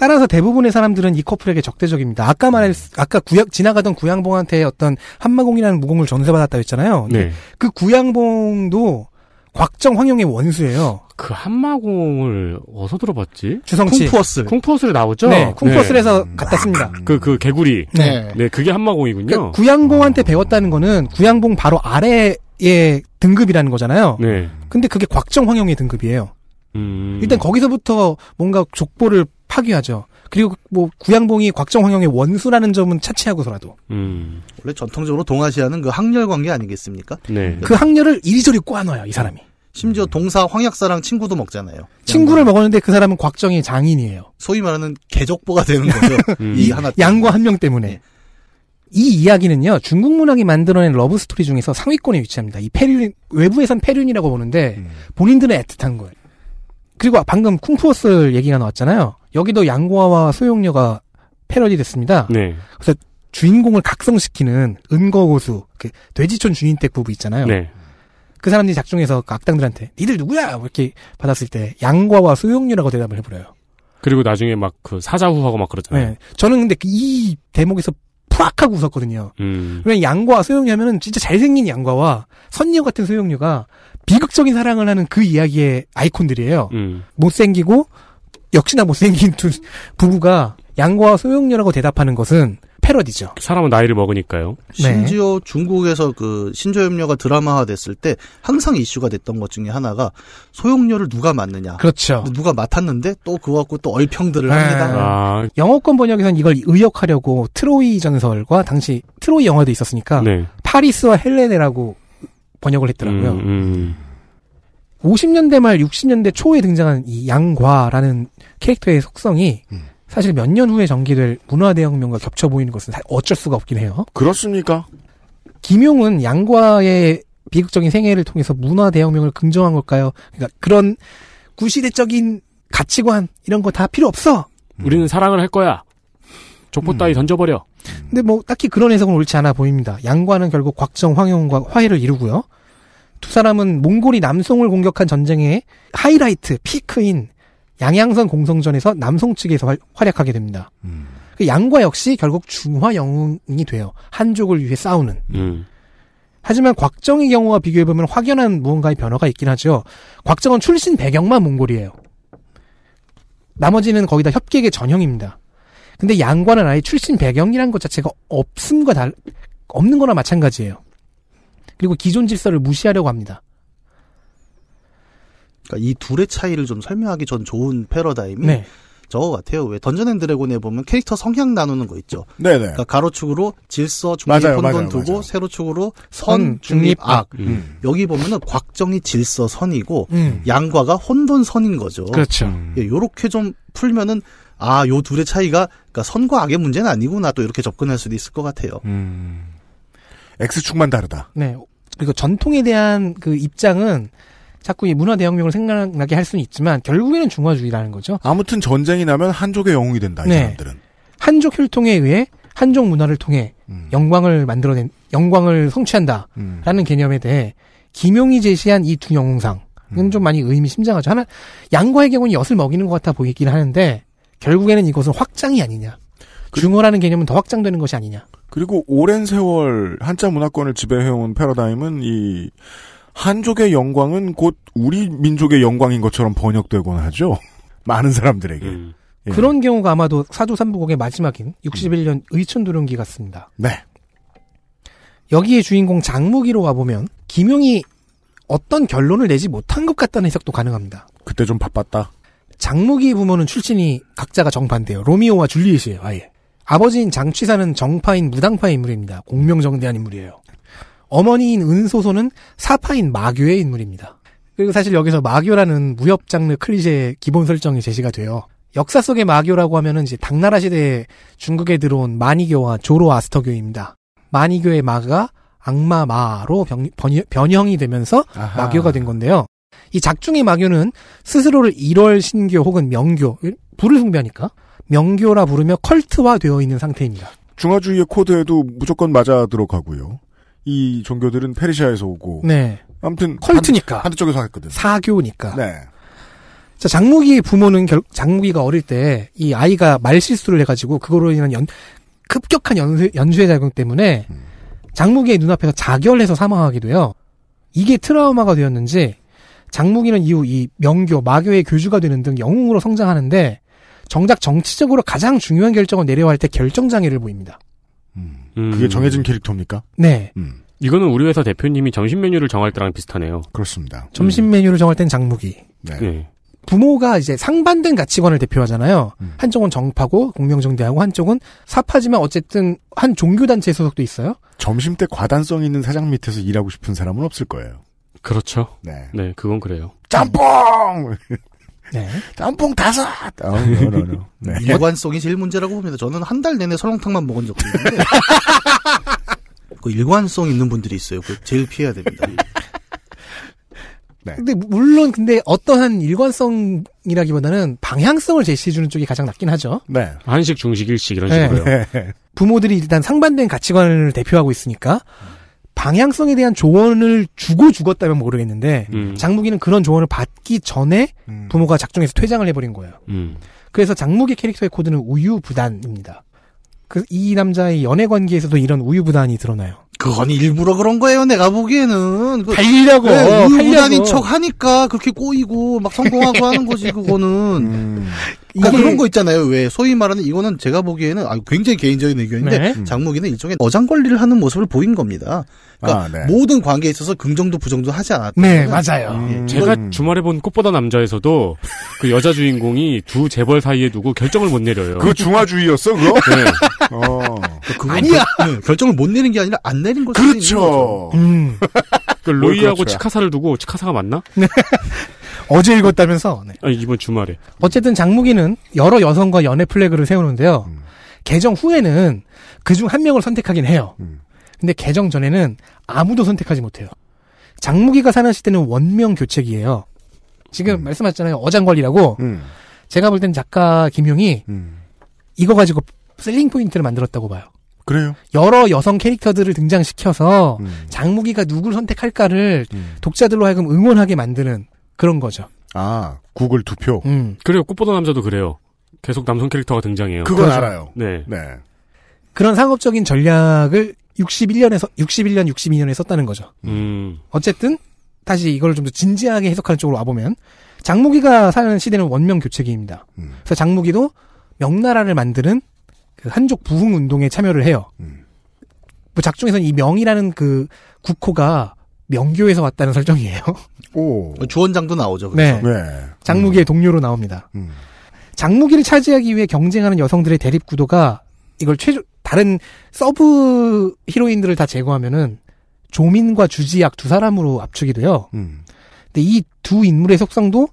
따라서 대부분의 사람들은 이 커플에게 적대적입니다. 아까 말했, 아까 구약, 지나가던 구양봉한테 어떤 한마공이라는 무공을 전세받았다고 했잖아요. 네. 그 구양봉도 곽정 황영의 원수예요. 그 한마공을 어디서 들어봤지? 주성치. 쿵푸어스. 쿵푸어스를 나오죠? 네, 네. 쿵푸어스에서 네. 갖다 씁니다. 그, 그 개구리. 네. 네, 그게 한마공이군요. 그 구양봉한테 어. 배웠다는 거는 구양봉 바로 아래의 등급이라는 거잖아요. 네. 근데 그게 곽정 황영의 등급이에요. 음. 일단 거기서부터 뭔가 족보를 파괴하죠. 그리고 뭐 구양봉이 곽정황영의 원수라는 점은 차치하고서라도 음. 원래 전통적으로 동아시아는 그 학렬 관계 아니겠습니까? 네. 그 학렬을 이리저리 꼬아놔요 이 사람이. 심지어 동사 황약사랑 친구도 먹잖아요. 친구를 양과. 먹었는데 그 사람은 곽정의 장인이에요. 소위 말하는 개족보가 되는 거죠. 음. 이 하나 양과 한 명 때문에. 네. 이 이야기는요 중국 문학이 만들어낸 러브 스토리 중에서 상위권에 위치합니다. 이 페륜 외부에선 페륜이라고 보는데 음. 본인들은 애틋한 거예요. 그리고 방금 쿵푸어슬 얘기가 나왔잖아요. 여기도 양고아와 소용녀가 패러디 됐습니다. 네. 그래서 주인공을 각성시키는 은거고수, 그 돼지촌 주인댁 부부 있잖아요. 네. 그 사람들이 작중에서 그 악당들한테 니들 누구야 뭐 이렇게 받았을 때 양과와 소용류라고 대답을 해버려요. 그리고 나중에 막 그 사자후하고 막 그러잖아요. 네. 저는 근데 그 이 대목에서 꽉 하고 웃었거든요. 음. 왜 양과 소용이 하면은 진짜 잘생긴 양과와 선녀 같은 소용류가 비극적인 사랑을 하는 그 이야기의 아이콘들이에요. 음. 못생기고 역시나 못생긴 두 부부가 양과 소용녀라고 대답하는 것은 패러디죠. 사람은 나이를 먹으니까요. 네. 심지어 중국에서 그신조염료가 드라마화 됐을 때 항상 이슈가 됐던 것 중에 하나가 소용료를 누가 맡느냐. 그렇죠. 누가 맡았는데 또 그거 갖고 또 얼평들을 네. 합니다. 아. 영어권 번역에서는 이걸 의역하려고 트로이 전설과 당시 트로이 영화도 있었으니까 네. 파리스와 헬레네라고 번역을 했더라고요. 음, 음. 50년대 음. 말 60년대 초에 등장한 이 양과라는 캐릭터의 속성이 음. 사실 몇 년 후에 전개될 문화대혁명과 겹쳐 보이는 것은 어쩔 수가 없긴 해요. 그렇습니까? 김용은 양과의 비극적인 생애를 통해서 문화대혁명을 긍정한 걸까요? 그러니까 그런 구시대적인 가치관 이런 거 다 필요 없어. 음. 우리는 사랑을 할 거야. 족보 따위 음. 던져버려. 근데 뭐 딱히 그런 해석은 옳지 않아 보입니다. 양과는 결국 곽정, 황용과 화해를 이루고요. 두 사람은 몽골이 남송을 공격한 전쟁의 하이라이트, 피크인 양양선 공성전에서 남송 측에서 활약하게 됩니다. 음. 그 양과 역시 결국 중화 영웅이 돼요. 한족을 위해 싸우는. 음. 하지만 곽정의 경우와 비교해보면 확연한 무언가의 변화가 있긴 하죠. 곽정은 출신 배경만 몽골이에요. 나머지는 거의 다 협객의 전형입니다. 근데 양과는 아예 출신 배경이란 것 자체가 없음과 달, 없는 거나 마찬가지예요. 그리고 기존 질서를 무시하려고 합니다. 그러니까 이 둘의 차이를 좀 설명하기 전 좋은 패러다임이 네. 저거 같아요. 왜 던전 앤 드래곤에 보면 캐릭터 성향 나누는 거 있죠. 네네. 네. 그러니까 가로축으로 질서, 중립, 맞아요, 혼돈 맞아요, 두고 맞아요. 세로축으로 선, 중립, 악. 음. 여기 보면은 곽정이 질서 선이고 음. 양과가 혼돈 선인 거죠. 그렇죠. 음. 예, 요렇게 좀 풀면은 아, 요 둘의 차이가 그러니까 선과 악의 문제는 아니구나 또 이렇게 접근할 수도 있을 것 같아요. 음. X축만 다르다. 네. 그리고 전통에 대한 그 입장은 자꾸 이 문화 대혁명을 생각나게 할 수는 있지만 결국에는 중화주의라는 거죠. 아무튼 전쟁이 나면 한족의 영웅이 된다 네. 사람들은. 한족 혈통에 의해 한족 문화를 통해 음. 영광을 만들어낸 영광을 성취한다라는 음. 개념에 대해 김용이 제시한 이 두 영웅상은 음. 좀 많이 의미심장하죠. 하나 양과의 경우는 엿을 먹이는 것 같아 보이긴 하는데 결국에는 이것은 확장이 아니냐. 그- 중어라는 개념은 더 확장되는 것이 아니냐. 그리고 오랜 세월 한자 문화권을 지배해온 패러다임은 이 한족의 영광은 곧 우리 민족의 영광인 것처럼 번역되곤 하죠. 많은 사람들에게. 음. 예. 그런 경우가 아마도 사조삼부곡의 마지막인 61년 음. 의천도령기 같습니다. 네. 여기에 주인공 장무기로 와보면 김용이 어떤 결론을 내지 못한 것 같다는 해석도 가능합니다. 그때 좀 바빴다. 장무기 부모는 출신이 각자가 정반대데요 로미오와 줄리엣이에요, 아예. 아버지인 장취사는 정파인 무당파 인물입니다. 공명정대한 인물이에요. 어머니인 은소소는 사파인 마교의 인물입니다. 그리고 사실 여기서 마교라는 무협 장르 클리셰의 기본 설정이 제시가 돼요. 역사 속의 마교라고 하면은 이제 당나라 시대에 중국에 들어온 마니교와 조로아스터교입니다. 마니교의 마가 악마 마로 변형, 이 되면서 아하. 마교가 된 건데요. 이 작중의 마교는 스스로를 1월 신교 혹은 명교, 불을 숭배하니까 명교라 부르며 컬트화 되어 있는 상태입니다. 중화주의의 코드에도 무조건 맞아 들어가고요. 이 종교들은 페르시아에서 오고. 네. 아무튼 컬트니까. 반대쪽에서 했거든. 사교니까. 네. 자, 장무기 부모는 결, 장무기가 어릴 때 이 아이가 말 실수를 해가지고 그거로 인한 연, 급격한 연쇄, 연쇄 작용 때문에 음. 장무기의 눈앞에서 자결해서 사망하기도해요 이게 트라우마가 되었는지 장무기는 이후 이 명교, 마교의 교주가 되는 등 영웅으로 성장하는데 정작 정치적으로 가장 중요한 결정을 내려야 할 때 결정장애를 보입니다. 음. 그게 정해진 캐릭터입니까? 네. 음. 이거는 우리 회사 대표님이 점심 메뉴를 정할 때랑 비슷하네요. 그렇습니다. 점심 음. 메뉴를 정할 땐 장무기. 네. 네. 부모가 이제 상반된 가치관을 대표하잖아요. 음. 한쪽은 정파고 공명정대하고 한쪽은 사파지만 어쨌든 한 종교단체 소속도 있어요. 점심 때 과단성 있는 사장 밑에서 일하고 싶은 사람은 없을 거예요. 그렇죠. 네. 네, 그건 그래요. 짬뽕! 네. 짬뽕 다섯. 어, no, 어, n 어, 어, 네. 일관성이 제일 문제라고 봅니다. 저는 한 달 내내 설렁탕만 먹은 적도 있는데 그 일관성 있는 분들이 있어요. 그 제일 피해야 됩니다. 네. 근데 물론 근데 어떠한 일관성이라기보다는 방향성을 제시해주는 쪽이 가장 낫긴 하죠. 네. 한식, 중식, 일식 이런 식으로요. 네. 네. 부모들이 일단 상반된 가치관을 대표하고 있으니까 음. 방향성에 대한 조언을 주고 죽었다면 모르겠는데 음. 장무기는 그런 조언을 받기 전에 음. 부모가 작중에서 퇴장을 해버린 거예요. 음. 그래서 장무기 캐릭터의 코드는 우유부단입니다. 그 이 남자의 연애 관계에서도 이런 우유부단이 드러나요. 그건 일부러 그런 거예요. 내가 보기에는 달리려고 그 네, 우유부단인 척 하니까 그렇게 꼬이고 막 성공하고 하는 거지 그거는. 음. 그러니까 그런 거 있잖아요. 왜 소위 말하는 이거는 제가 보기에는 아, 굉장히 개인적인 의견인데 네. 장무기는 일종의 어장 관리를 하는 모습을 보인 겁니다. 그러니까 아, 네. 모든 관계에 있어서 긍정도 부정도 하지 않았다. 네, 맞아요. 예, 음, 제가 음. 주말에 본 꽃보다 남자에서도 그 여자 주인공이 두 재벌 사이에 두고 결정을 못 내려요. 그 중화주의였어, 그거? 네. 어. 그러니까 아니야. 그, 결정을 못내리는게 아니라 안 내린 그렇죠. 거죠. 음. 그렇죠. 음. 그 로이하고 치카사를 두고 치카사가 맞나? 네. 어제 읽었다면서. 네. 아니, 이번 주말에. 어쨌든 장무기는 여러 여성과 연애 플래그를 세우는데요. 음. 개정 후에는 그 중 한 명을 선택하긴 해요. 음. 근데 개정 전에는 아무도 선택하지 못해요. 장무기가 사는 시대는 원명 교체기예요 지금 음. 말씀하셨잖아요. 어장관리라고. 음. 제가 볼 땐 작가 김용이 음. 이거 가지고 셀링 포인트를 만들었다고 봐요. 그래요? 여러 여성 캐릭터들을 등장시켜서 음. 장무기가 누굴 선택할까를 음. 독자들로 하여금 응원하게 만드는 그런 거죠. 아, 구글 투표. 음. 그래요. 꽃보다 남자도 그래요. 계속 남성 캐릭터가 등장해요. 그건 그렇죠? 알아요. 네. 네. 그런 상업적인 전략을 61년에서 61년 62년에 썼다는 거죠. 음. 어쨌든 다시 이걸 좀 더 진지하게 해석하는 쪽으로 와보면 장무기가 사는 시대는 원명 교체기입니다. 음. 그래서 장무기도 명나라를 만드는 그 한족 부흥 운동에 참여를 해요. 음. 뭐 작중에서는 이 명이라는 그 국호가 명교에서 왔다는 설정이에요. 오. 주원장도 나오죠. 그렇죠? 네. 네. 장무기의 음. 동료로 나옵니다. 음. 장무기를 차지하기 위해 경쟁하는 여성들의 대립 구도가 이걸 최종 다른 서브 히로인들을 다 제거하면은 조민과 주지약 두 사람으로 압축이 돼요. 음. 근데 이 두 인물의 속성도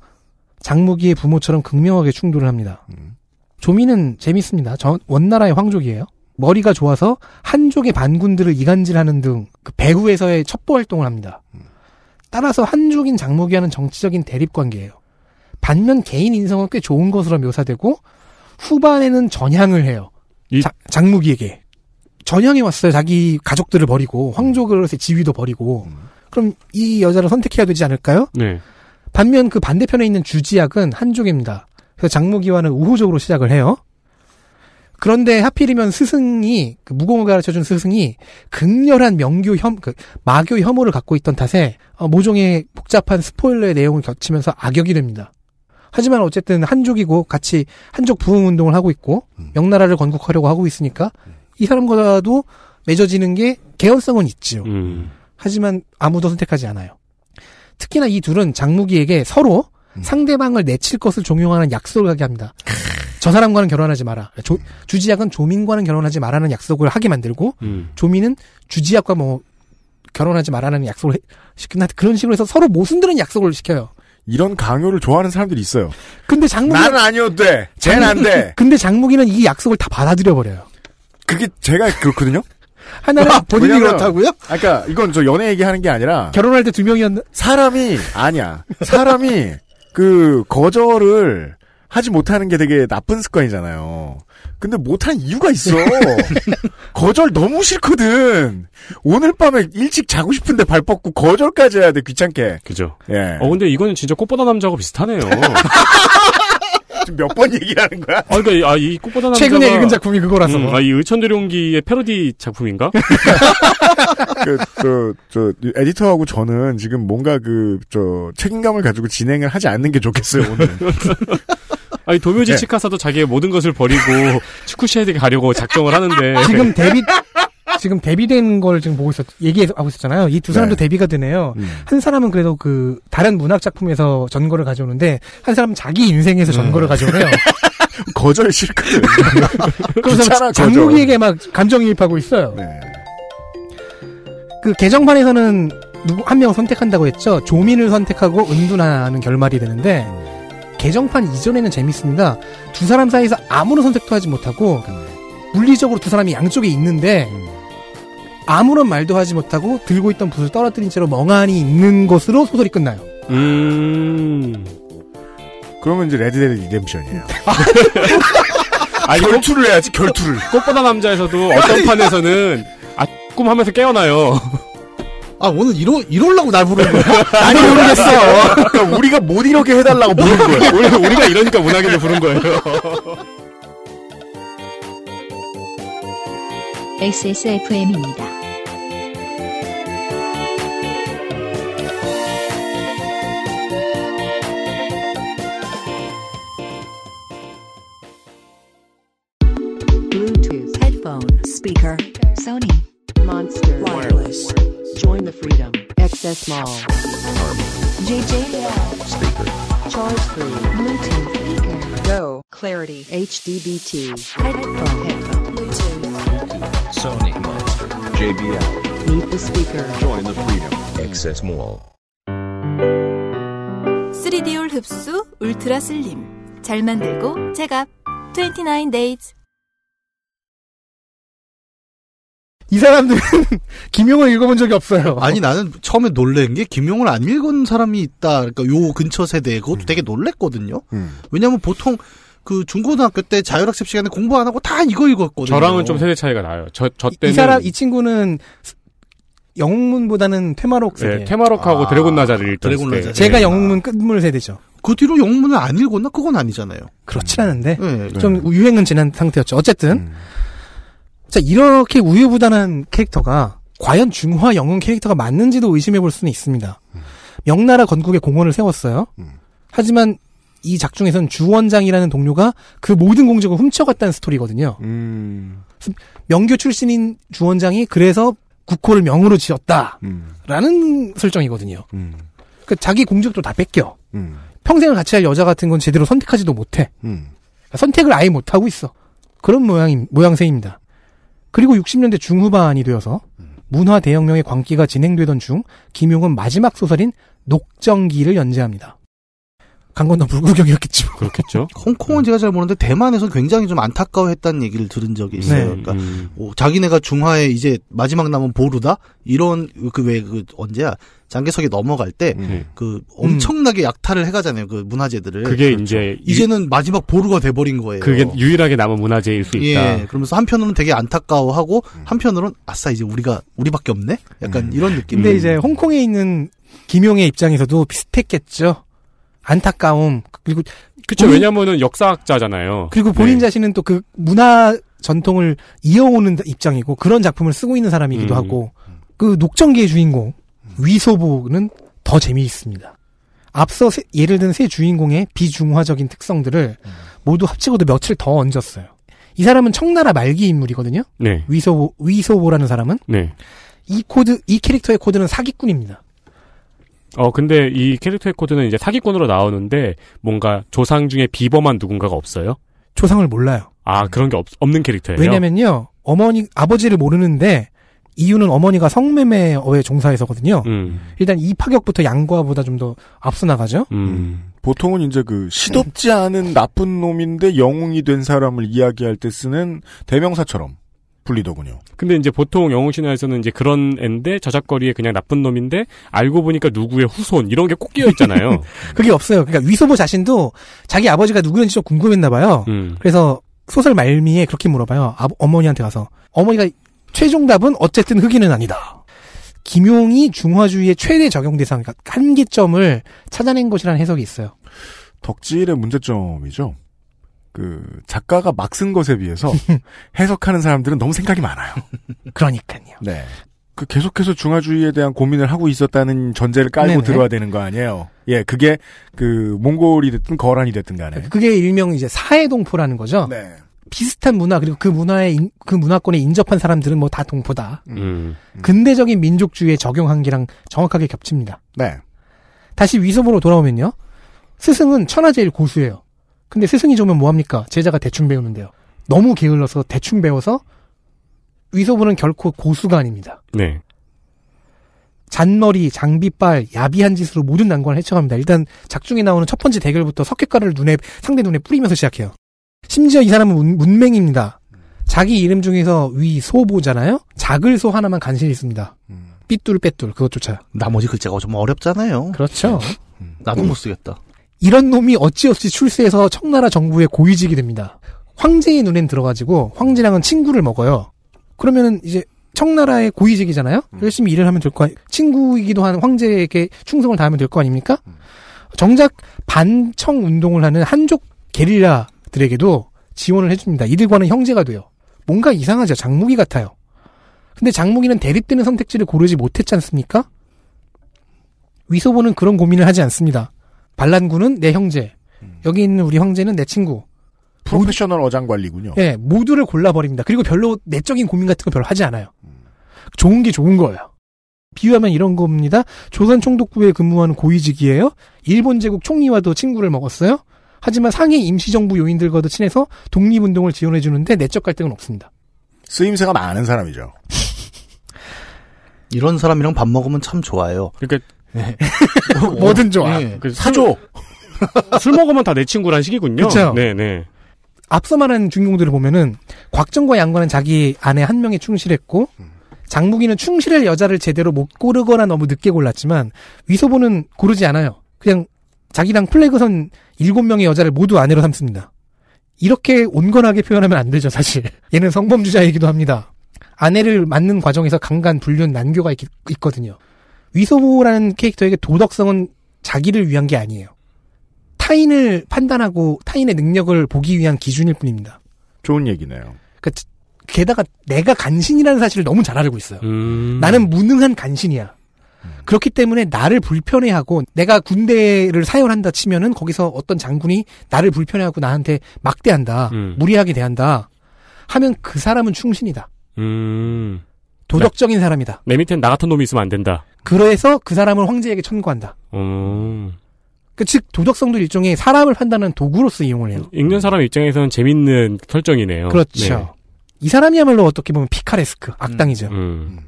장무기의 부모처럼 극명하게 충돌을 합니다. 음. 조민은 재밌습니다. 전 원나라의 황족이에요. 머리가 좋아서 한족의 반군들을 이간질하는 등 그 배후에서의 첩보 활동을 합니다. 음. 따라서 한족인 장무기와는 정치적인 대립 관계예요. 반면 개인 인성은 꽤 좋은 것으로 묘사되고 후반에는 전향을 해요. 이... 자, 장무기에게 전향이 왔어요. 자기 가족들을 버리고 음. 황족으로서의 지위도 버리고 음. 그럼 이 여자를 선택해야 되지 않을까요? 네. 반면 그 반대편에 있는 주지약은 한족입니다. 그래서 장무기와는 우호적으로 시작을 해요. 그런데 하필이면 스승이 그 무공을 가르쳐준 스승이 극렬한 명교 혐, 그 마교 혐오를 갖고 있던 탓에 어, 모종의 복잡한 스포일러의 내용을 겹치면서 악역이 됩니다. 하지만 어쨌든 한족이고 같이 한족 부흥 운동을 하고 있고 음. 명나라를 건국하려고 하고 있으니까 이 사람과도 맺어지는 게 개연성은 있죠 음. 하지만 아무도 선택하지 않아요. 특히나 이 둘은 장무기에게 서로 음. 상대방을 내칠 것을 종용하는 약속을 하게 합니다. 저 사람과는 결혼하지 마라. 조, 주지약은 조민과는 결혼하지 말라는 약속을 하게 만들고 음. 조민은 주지약과 뭐 결혼하지 말라는 약속을 시킨다 그런 식으로 해서 서로 모순되는 약속을 시켜요. 이런 강요를 좋아하는 사람들이 있어요. 근데 장무기 나는 아니어도 돼. 쟤는 안 돼. 근데 장무기는 이 약속을 다 받아들여 버려요. 그게 제가 그렇거든요. 하나는 아, 아, 본인이 왜냐면, 그렇다고요? 아, 그러니까 이건 저 연애 얘기하는 게 아니라 결혼할 때 두 명이었나? 사람이 아니야. 사람이 그 거절을 하지 못하는 게 되게 나쁜 습관이잖아요. 근데 못한 이유가 있어. 거절 너무 싫거든. 오늘 밤에 일찍 자고 싶은데 발 뻗고 거절까지 해야 돼 귀찮게. 그죠. 예. 어 근데 이거는 진짜 꽃보다 남자하고 비슷하네요. 지금 몇 번 얘기하는 거야? 아, 그니까 아, 이 꽃보다 남자 최근에 읽은 작품이 그거라서. 음, 아, 이 의천대룡기의 패러디 작품인가? 그, 저, 저, 에디터하고 저는 지금 뭔가 그, 저, 책임감을 가지고 진행을 하지 않는 게 좋겠어요, 오늘. 아니 도묘지 네. 치카사도 자기의 모든 것을 버리고 축구시에 가려고 작정을 하는데 지금 네. 데뷔 지금 데뷔된 걸 지금 보고 있었 얘기하고 있었잖아요. 이 두 사람도 네. 데뷔가 되네요. 음. 한 사람은 그래도 그 다른 문학 작품에서 전거를 가져오는데 한 사람은 자기 인생에서 네. 전거를 음. 가져오네요. 거절 싫거 장목이에게 막 감정이입하고 있어요. 네. 그 개정판에서는 누구 한명 선택한다고 했죠. 조민을 선택하고 은둔하는 결말이 되는데. 음. 개정판 이전에는 재밌습니다. 두 사람 사이에서 아무런 선택도 하지 못하고 물리적으로 두 사람이 양쪽에 있는데 아무런 말도 하지 못하고 들고 있던 붓을 떨어뜨린 채로 멍하니 있는 것으로 소설이 끝나요. 음. 그러면 이제 레드데드 리뎀션이에요. 아니, 결투를 해야지 결투를. 꽃보다 남자에서도 어떤 판에서는 아꿈 하면서 깨어나요. 아 오늘 이러 이럴라고 날 부르는 거야? 아니 모르겠어. 그러니까 우리가 못 이렇게 해달라고 부른 거예요. 원 우리가 이러니까 문학인 부른 거예요. XSFM입니다. Bluetooth headphone s p Join the Freedom. XS Mall. JJL. Speaker. Charge free. Bluetooth. Speaker. Go. Clarity. HDBT. Headphone. Headphone. Bluetooth. Bluetooth. Sony Monster. JBL. Meet the speaker. Join the Freedom. XS Mall. 3D 3디올 흡수 울트라 슬림. 잘 만들고 제값. 29 days. 이 사람들은 김용을 읽어본 적이 없어요. 아니 나는 처음에 놀란 게 김용을 안 읽은 사람이 있다. 그러니까 요 근처 세대에 그것도 음. 되게 놀랬거든요. 음. 왜냐하면 보통 그 중고등학교 때 자율학습 시간에 공부 안 하고 다 이거 읽었거든요. 저랑은 좀 세대 차이가 나요. 저저 때는 이, 사람 이 친구는 영문보다는 테마록 네, 세대. 네, 퇴마록하고 아, 드래곤 나자를 읽던 드래곤 나자. 제가 네. 영문 끝물 세대죠. 그 뒤로 영문을 안 읽었나 그건 아니잖아요. 그렇진 않은데 음. 네, 좀 네. 유행은 지난 상태였죠. 어쨌든. 음. 자, 이렇게 우유부단한 캐릭터가 과연 중화 영웅 캐릭터가 맞는지도 의심해 볼 수는 있습니다. 음. 명나라 건국에 공헌을 세웠어요. 음. 하지만 이 작중에선 주원장이라는 동료가 그 모든 공적을 훔쳐갔다는 스토리거든요. 음. 명교 출신인 주원장이 그래서 국호를 명으로 지었다라는 음. 설정이거든요. 그러니까 자기 공적도 다 뺏겨. 음. 평생을 같이 할 여자 같은 건 제대로 선택하지도 못해. 그 선택을 아예 못하고 있어. 그런 모양 모양새입니다. 그리고 60년대 중후반이 되어서 음. 문화 대혁명의 광기가 진행되던 중 김용은 마지막 소설인 녹정기를 연재합니다. 간건다불구경이었겠죠 그렇겠죠. 홍콩은 제가 잘 모르는데 대만에서 굉장히 좀 안타까워했다는 얘기를 들은 적이 네. 있어요. 네. 그러니까 음. 오, 자기네가 중화에 이제 마지막 남은 보루다 이런 그 왜그 그 언제야 장개석이 넘어갈 때그 음. 네. 엄청나게 약탈을 해가잖아요. 그 문화재들을. 그게 그렇죠. 이제 이제는 유... 마지막 보루가 돼버린 거예요. 그게 유일하게 남은 문화재일 수 있다. 예. 그러면서 한편으로는 되게 안타까워하고 한편으로는 아싸 이제 우리가 우리밖에 없네. 약간 음. 이런 느낌. 근데 음. 이제 홍콩에 있는 김용의 입장에서도 비슷했겠죠. 안타까움 그리고 그렇죠 왜냐면은 역사학자잖아요. 그리고 본인 네. 자신은 또 그 문화 전통을 이어오는 입장이고 그런 작품을 쓰고 있는 사람이기도 음. 하고 그 녹정기의 주인공 위소보는 더 재미있습니다. 앞서 세, 예를 든 세 주인공의 비중화적인 특성들을 음. 모두 합치고도 며칠 더 얹었어요. 이 사람은 청나라 말기 인물이거든요. 네. 위소보, 위소보라는 사람은. 네. 이 코드, 이 캐릭터의 코드는 사기꾼입니다. 어, 근데 이 캐릭터의 코드는 이제 사기꾼으로 나오는데 뭔가 조상 중에 비범한 누군가가 없어요? 조상을 몰라요. 아, 그런 게 없, 없는 캐릭터예요? 왜냐면요. 어머니, 아버지를 모르는데 이유는 어머니가 성매매에 종사해서거든요. 음. 일단 이 파격부터 양과보다 좀 더 앞서 나가죠. 음. 음. 보통은 이제 그 시덥지 않은 나쁜 놈인데 영웅이 된 사람을 이야기할 때 쓰는 대명사처럼 불리더군요. 근데 이제 보통 영웅 신화에서는 이제 그런 앤데 저작거리에 그냥 나쁜 놈인데 알고 보니까 누구의 후손 이런 게 꼭 끼어 있잖아요. 그게 없어요. 그러니까 위소모 자신도 자기 아버지가 누구였는지 좀 궁금했나 봐요. 음. 그래서 소설 말미에 그렇게 물어봐요. 아, 어머니한테 가서 어머니가 최종답은 어쨌든 흑인은 아니다. 김용이 중화주의의 최대 적용 대상, 그러니까 한계점을 찾아낸 것이라는 해석이 있어요. 덕질의 문제점이죠. 그 작가가 막 쓴 것에 비해서 해석하는 사람들은 너무 생각이 많아요. 그러니까요. 네. 그 계속해서 중화주의에 대한 고민을 하고 있었다는 전제를 깔고 네네. 들어야 되는 거 아니에요? 예, 그게 그 몽골이 됐든 거란이 됐든 간에 그게 일명 이제 사회 동포라는 거죠. 네. 비슷한 문화 그리고 그 문화의 그 문화권에 인접한 사람들은 뭐 다 동포다. 음. 음, 근대적인 민족주의의 적용한 게랑 정확하게 겹칩니다. 네. 다시 위섬으로 돌아오면요. 스승은 천하제일 고수예요. 근데 스승이 좋으면 뭐합니까? 제자가 대충 배우는데요. 너무 게을러서 대충 배워서 위소부는 결코 고수가 아닙니다. 네. 잔머리, 장비빨, 야비한 짓으로 모든 난관을 헤쳐갑니다. 일단 작중에 나오는 첫 번째 대결부터 석회가를 눈에 상대 눈에 뿌리면서 시작해요. 심지어 이 사람은 문, 맹입니다 자기 이름 중에서 위 소보잖아요. 작을 소 하나만 간신히 있습니다. 음. 삐뚤빼뚤 그것조차. 나머지 글자가 좀 어렵잖아요. 그렇죠. 나도 못 쓰겠다. 이런 놈이 어찌어찌 출세해서 청나라 정부의 고위직이 됩니다. 황제의 눈엔 들어가지고 황제랑은 친구를 먹어요. 그러면은 이제 청나라의 고위직이잖아요. 음. 열심히 일을 하면 될 거 아니... 친구이기도 한 황제에게 충성을 다하면 될 거 아닙니까? 음. 정작 반청 운동을 하는 한족 게릴라들에게도 지원을 해줍니다. 이들과는 형제가 돼요. 뭔가 이상하죠. 장무기 같아요. 근데 장무기는 대립되는 선택지를 고르지 못했지 않습니까? 위소보는 그런 고민을 하지 않습니다. 반란군은 내 형제, 음. 여기 있는 우리 형제는 내 친구. 프로페셔널 어장 관리군요. 예, 모두를 골라버립니다. 그리고 별로 내적인 고민 같은 거 별로 하지 않아요. 음. 좋은 게 좋은 거예요. 비유하면 이런 겁니다. 조선 총독부에 근무하는 고위직이에요. 일본 제국 총리와도 친구를 먹었어요. 하지만 상해 임시정부 요인들과도 친해서 독립운동을 지원해주는데 내적 갈등은 없습니다. 쓰임새가 많은 사람이죠. 이런 사람이랑 밥 먹으면 참 좋아요. 그러니까 네. 뭐, 어, 뭐든 좋아. 네. 아, 그 사줘. 술 먹으면 다 내 친구란 식이군요. 그렇죠. 네네. 앞서 말한 중인공들을 보면은 곽정과 양건은 자기 아내 한 명에 충실했고 장무기는 충실할 여자를 제대로 못 고르거나 너무 늦게 골랐지만 위소보는 고르지 않아요. 그냥 자기랑 플래그선 7명의 여자를 모두 아내로 삼습니다. 이렇게 온건하게 표현하면 안 되죠, 사실. 얘는 성범주자이기도 합니다. 아내를 맞는 과정에서 강간, 불륜, 난교가 있, 거든요 위소보라는 캐릭터에게 도덕성은 자기를 위한 게 아니에요. 타인을 판단하고 타인의 능력을 보기 위한 기준일 뿐입니다. 좋은 얘기네요. 그러니까 게다가 내가 간신이라는 사실을 너무 잘 알고 있어요. 음. 나는 무능한 간신이야. 음. 그렇기 때문에 나를 불편해하고 내가 군대를 사열한다 치면은 거기서 어떤 장군이 나를 불편해하고 나한테 막대한다, 음. 무리하게 대한다 하면 그 사람은 충신이다. 음. 도덕적인 나, 사람이다. 내 밑엔 나 같은 놈이 있으면 안 된다. 그래서 그 사람을 황제에게 천구한다. 음. 그, 즉, 도덕성도 일종의 사람을 판단하는 도구로서 이용을 해요. 읽는 사람 입장에서는 재밌는 설정이네요. 그렇죠. 네. 이 사람이야말로 어떻게 보면 피카레스크, 음. 악당이죠. 음.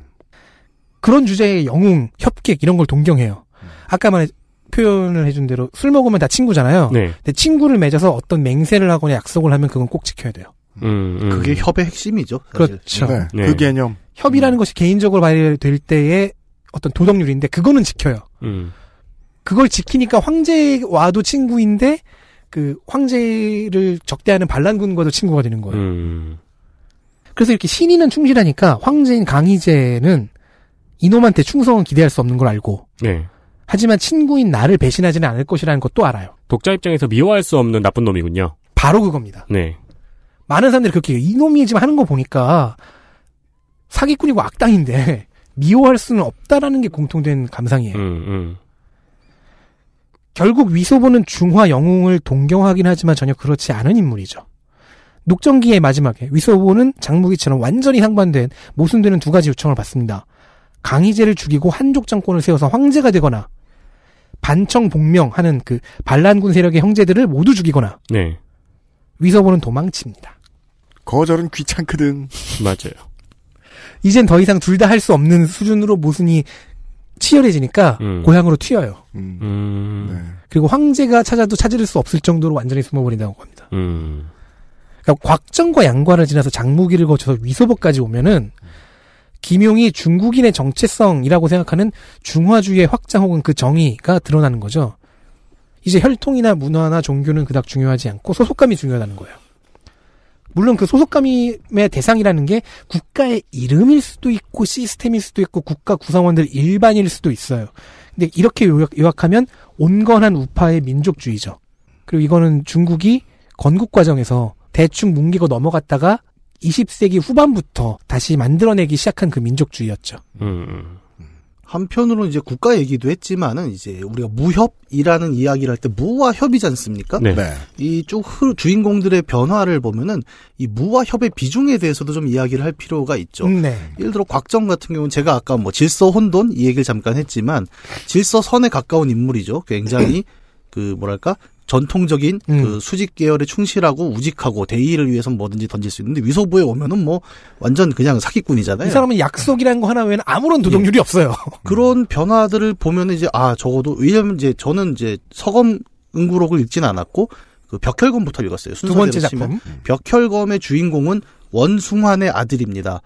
그런 주제의 영웅, 협객, 이런 걸 동경해요. 아까 말해, 표현을 해준 대로 술 먹으면 다 친구잖아요. 네. 근데 친구를 맺어서 어떤 맹세를 하거나 약속을 하면 그건 꼭 지켜야 돼요. 음, 음. 그게 협의 핵심이죠. 사실. 그렇죠. 네. 그 개념. 협의라는 음. 것이 개인적으로 발휘될 때의 어떤 도덕률인데 그거는 지켜요. 음. 그걸 지키니까 황제와도 친구인데 그 황제를 적대하는 반란군과도 친구가 되는 거예요. 음. 그래서 이렇게 신인은 충실하니까 황제인 강희제는 이놈한테 충성은 기대할 수 없는 걸 알고 네. 하지만 친구인 나를 배신하지는 않을 것이라는 것도 알아요. 독자 입장에서 미워할 수 없는 나쁜 놈이군요. 바로 그겁니다. 네. 많은 사람들이 그렇게 이놈이 지금 하는 거 보니까 사기꾼이고 악당인데 미워할 수는 없다라는 게 공통된 감상이에요. 음, 음. 결국 위소보는 중화 영웅을 동경하긴 하지만 전혀 그렇지 않은 인물이죠. 녹정기의 마지막에 위소보는 장무기처럼 완전히 상반된 모순되는 두 가지 요청을 받습니다. 강희제를 죽이고 한족 정권을 세워서 황제가 되거나 반청 복명하는 그 반란군 세력의 형제들을 모두 죽이거나 네. 위서보는 도망칩니다. 거절은 귀찮거든. 맞아요. 이젠 더 이상 둘 다 할 수 없는 수준으로 모순이 치열해지니까 음. 고향으로 튀어요. 음. 음. 네. 그리고 황제가 찾아도 찾을 수 없을 정도로 완전히 숨어버린다고 합니다. 음. 그러니까 곽정과 양과를 지나서 장무기를 거쳐서 위소보까지 오면은 김용이 중국인의 정체성이라고 생각하는 중화주의 의 확장 혹은 그 정의가 드러나는 거죠. 이제 혈통이나 문화나 종교는 그닥 중요하지 않고 소속감이 중요하다는 거예요. 물론 그 소속감의 대상이라는 게 국가의 이름일 수도 있고 시스템일 수도 있고 국가 구성원들 일반일 수도 있어요. 근데 이렇게 요약, 하면 온건한 우파의 민족주의죠. 그리고 이거는 중국이 건국 과정에서 대충 뭉기고 넘어갔다가 20세기 후반부터 다시 만들어내기 시작한 그 민족주의였죠. 음. 음. 한편으로 이제 국가 얘기도 했지만은 이제 우리가 무협이라는 이야기를 할 때 무와 협이지 않습니까? 네. 네. 이쪽 주인공들의 변화를 보면은 이 무와 협의 비중에 대해서도 좀 이야기를 할 필요가 있죠. 음, 네. 예를 들어 곽정 같은 경우는 제가 아까 뭐 질서 혼돈 이 얘기를 잠깐 했지만 질서 선에 가까운 인물이죠. 굉장히 그 뭐랄까 전통적인 음. 그 수직 계열에 충실하고 우직하고 대의를 위해서 뭐든지 던질 수 있는데 위소부에 오면은 뭐 완전 그냥 사기꾼이잖아요. 이 사람은 약속이라는 거 하나 외에는 아무런 도덕률이 예. 없어요. 그런 변화들을 보면 이제 아 적어도 왜냐면 이제 저는 이제 서검 응구록을 읽진 않았고 그 벽혈검부터 읽었어요. 두 번째 작품. 벽혈검의 주인공은 원숭환의 아들입니다.